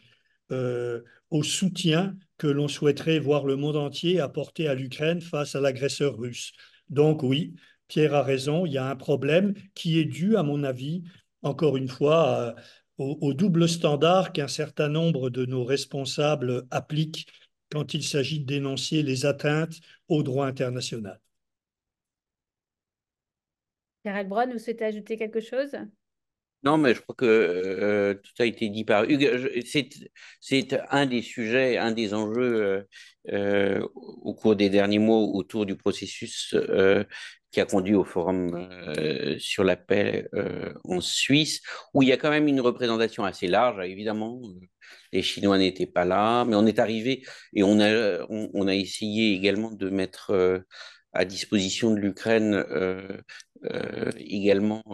euh, au soutien que l'on souhaiterait voir le monde entier apporter à l'Ukraine face à l'agresseur russe. Donc oui, Pierre a raison, il y a un problème qui est dû, à mon avis, encore une fois, au double standard qu'un certain nombre de nos responsables appliquent quand il s'agit de dénoncer les atteintes au droit international. Karel Braun, vous souhaitez ajouter quelque chose non, mais je crois que euh, tout a été dit par Hugues. C'est un des sujets, un des enjeux euh, euh, au cours des derniers mois autour du processus qui a conduit au forum euh, sur la paix euh, en Suisse, où il y a quand même une représentation assez large. Évidemment, les Chinois n'étaient pas là, mais on est arrivé et on a, on, a essayé également de mettre euh, à disposition de l'Ukraine également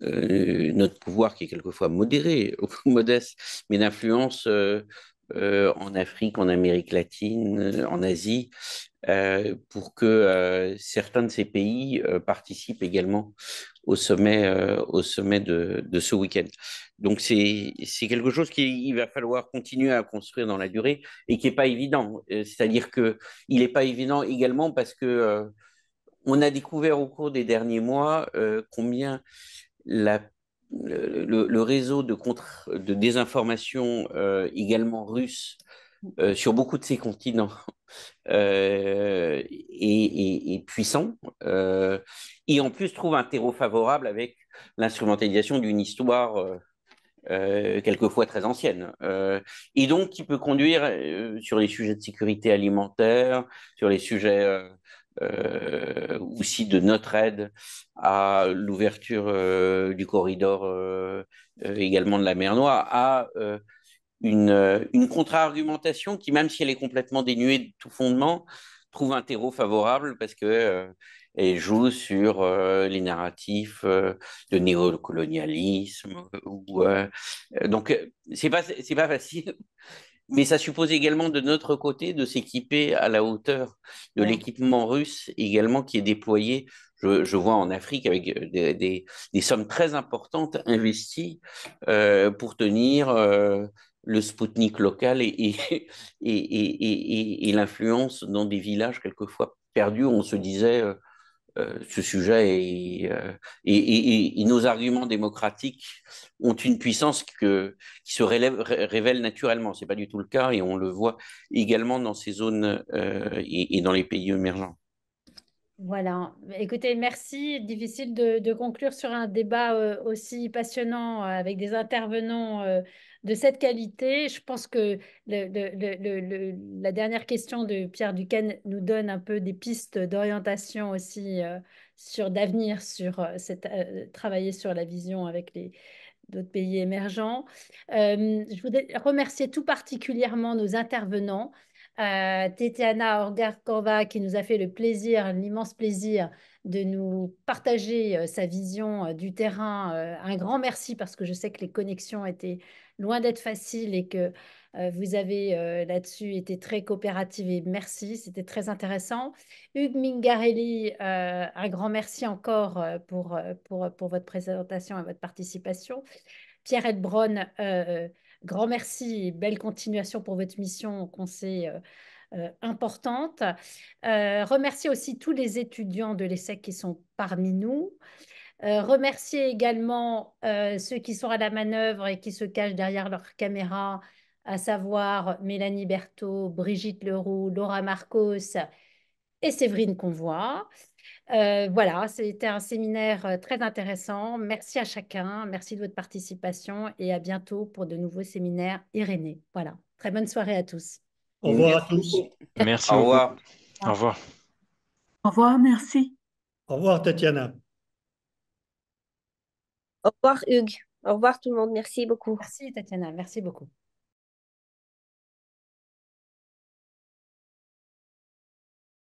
notre pouvoir, qui est quelquefois modéré, modeste, mais d'influence. en Afrique, en Amérique latine, en Asie, euh, pour que euh, certains de ces pays euh, participent également au sommet, au sommet de, ce week-end. Donc c'est quelque chose qu'il va falloir continuer à construire dans la durée et qui n'est pas évident. C'est-à-dire qu'il n'est pas évident également parce que on a découvert au cours des derniers mois combien la le, réseau de, de désinformation également russe sur beaucoup de ces continents euh, et, et, puissant, euh, et en plus trouve un terreau favorable avec l'instrumentalisation d'une histoire euh, quelquefois très ancienne, et donc qui peut conduire sur les sujets de sécurité alimentaire, sur les sujets aussi de notre aide à l'ouverture du corridor également de la mer Noire, à une, euh, une contre-argumentation qui, même si elle est complètement dénuée de tout fondement, trouve un terreau favorable parce que euh, elle joue sur euh, les narratifs de néocolonialisme. Ou, donc, c'est pas c'est pas facile, mais ça suppose également de notre côté de s'équiper à la hauteur de l'équipement russe également qui est déployé. Je, vois en Afrique avec des, des sommes très importantes investies pour tenir le Spoutnik local et, et, et, et l'influence dans des villages quelquefois perdus où on se disait euh, euh, ce sujet est, euh, et, nos arguments démocratiques ont une puissance que, qui se révèle naturellement. Ce n'est pas du tout le cas et on le voit également dans ces zones et dans les pays émergents. Voilà, écoutez, merci. Difficile de, de, conclure sur un débat aussi passionnant avec des intervenants de cette qualité. Je pense que la dernière question de Pierre Duquesne nous donne un peu des pistes d'orientation aussi euh, sur d'avenir, sur euh, cette, euh, travailler sur la vision avec les d'autres pays émergents. je voudrais remercier tout particulièrement nos intervenants euh, Tetiana Orgarkova qui nous a fait le plaisir, l'immense plaisir de nous partager euh, sa vision euh, du terrain. Euh, un grand merci parce que je sais que les connexions étaient loin d'être faciles et que vous avez là-dessus été très coopérative et merci, c'était très intéressant. Hugues Mingarelli, un grand merci encore pour, pour, pour, votre présentation et votre participation. Pierre Edbron, grand merci, et belle continuation pour votre mission qu'on sait euh, euh, importante. Euh, remercier aussi tous les étudiants de l'ESSEC qui sont parmi nous. Euh, remercier également euh, ceux qui sont à la manœuvre et qui se cachent derrière leur caméra, à savoir Mélanie Berthaud, Brigitte Leroux, Laura Marcos et Séverine Convois. Euh, voilà, c'était un séminaire euh, très intéressant. Merci à chacun, merci de votre participation et à bientôt pour de nouveaux séminaires Irénée. Voilà, très bonne soirée à tous. Au revoir à tous. Merci. Au revoir. Au revoir. Au revoir, merci. Au revoir, Tatiana. Au revoir, Hugues. Au revoir, tout le monde. Merci beaucoup. Merci, Tatiana. Merci beaucoup.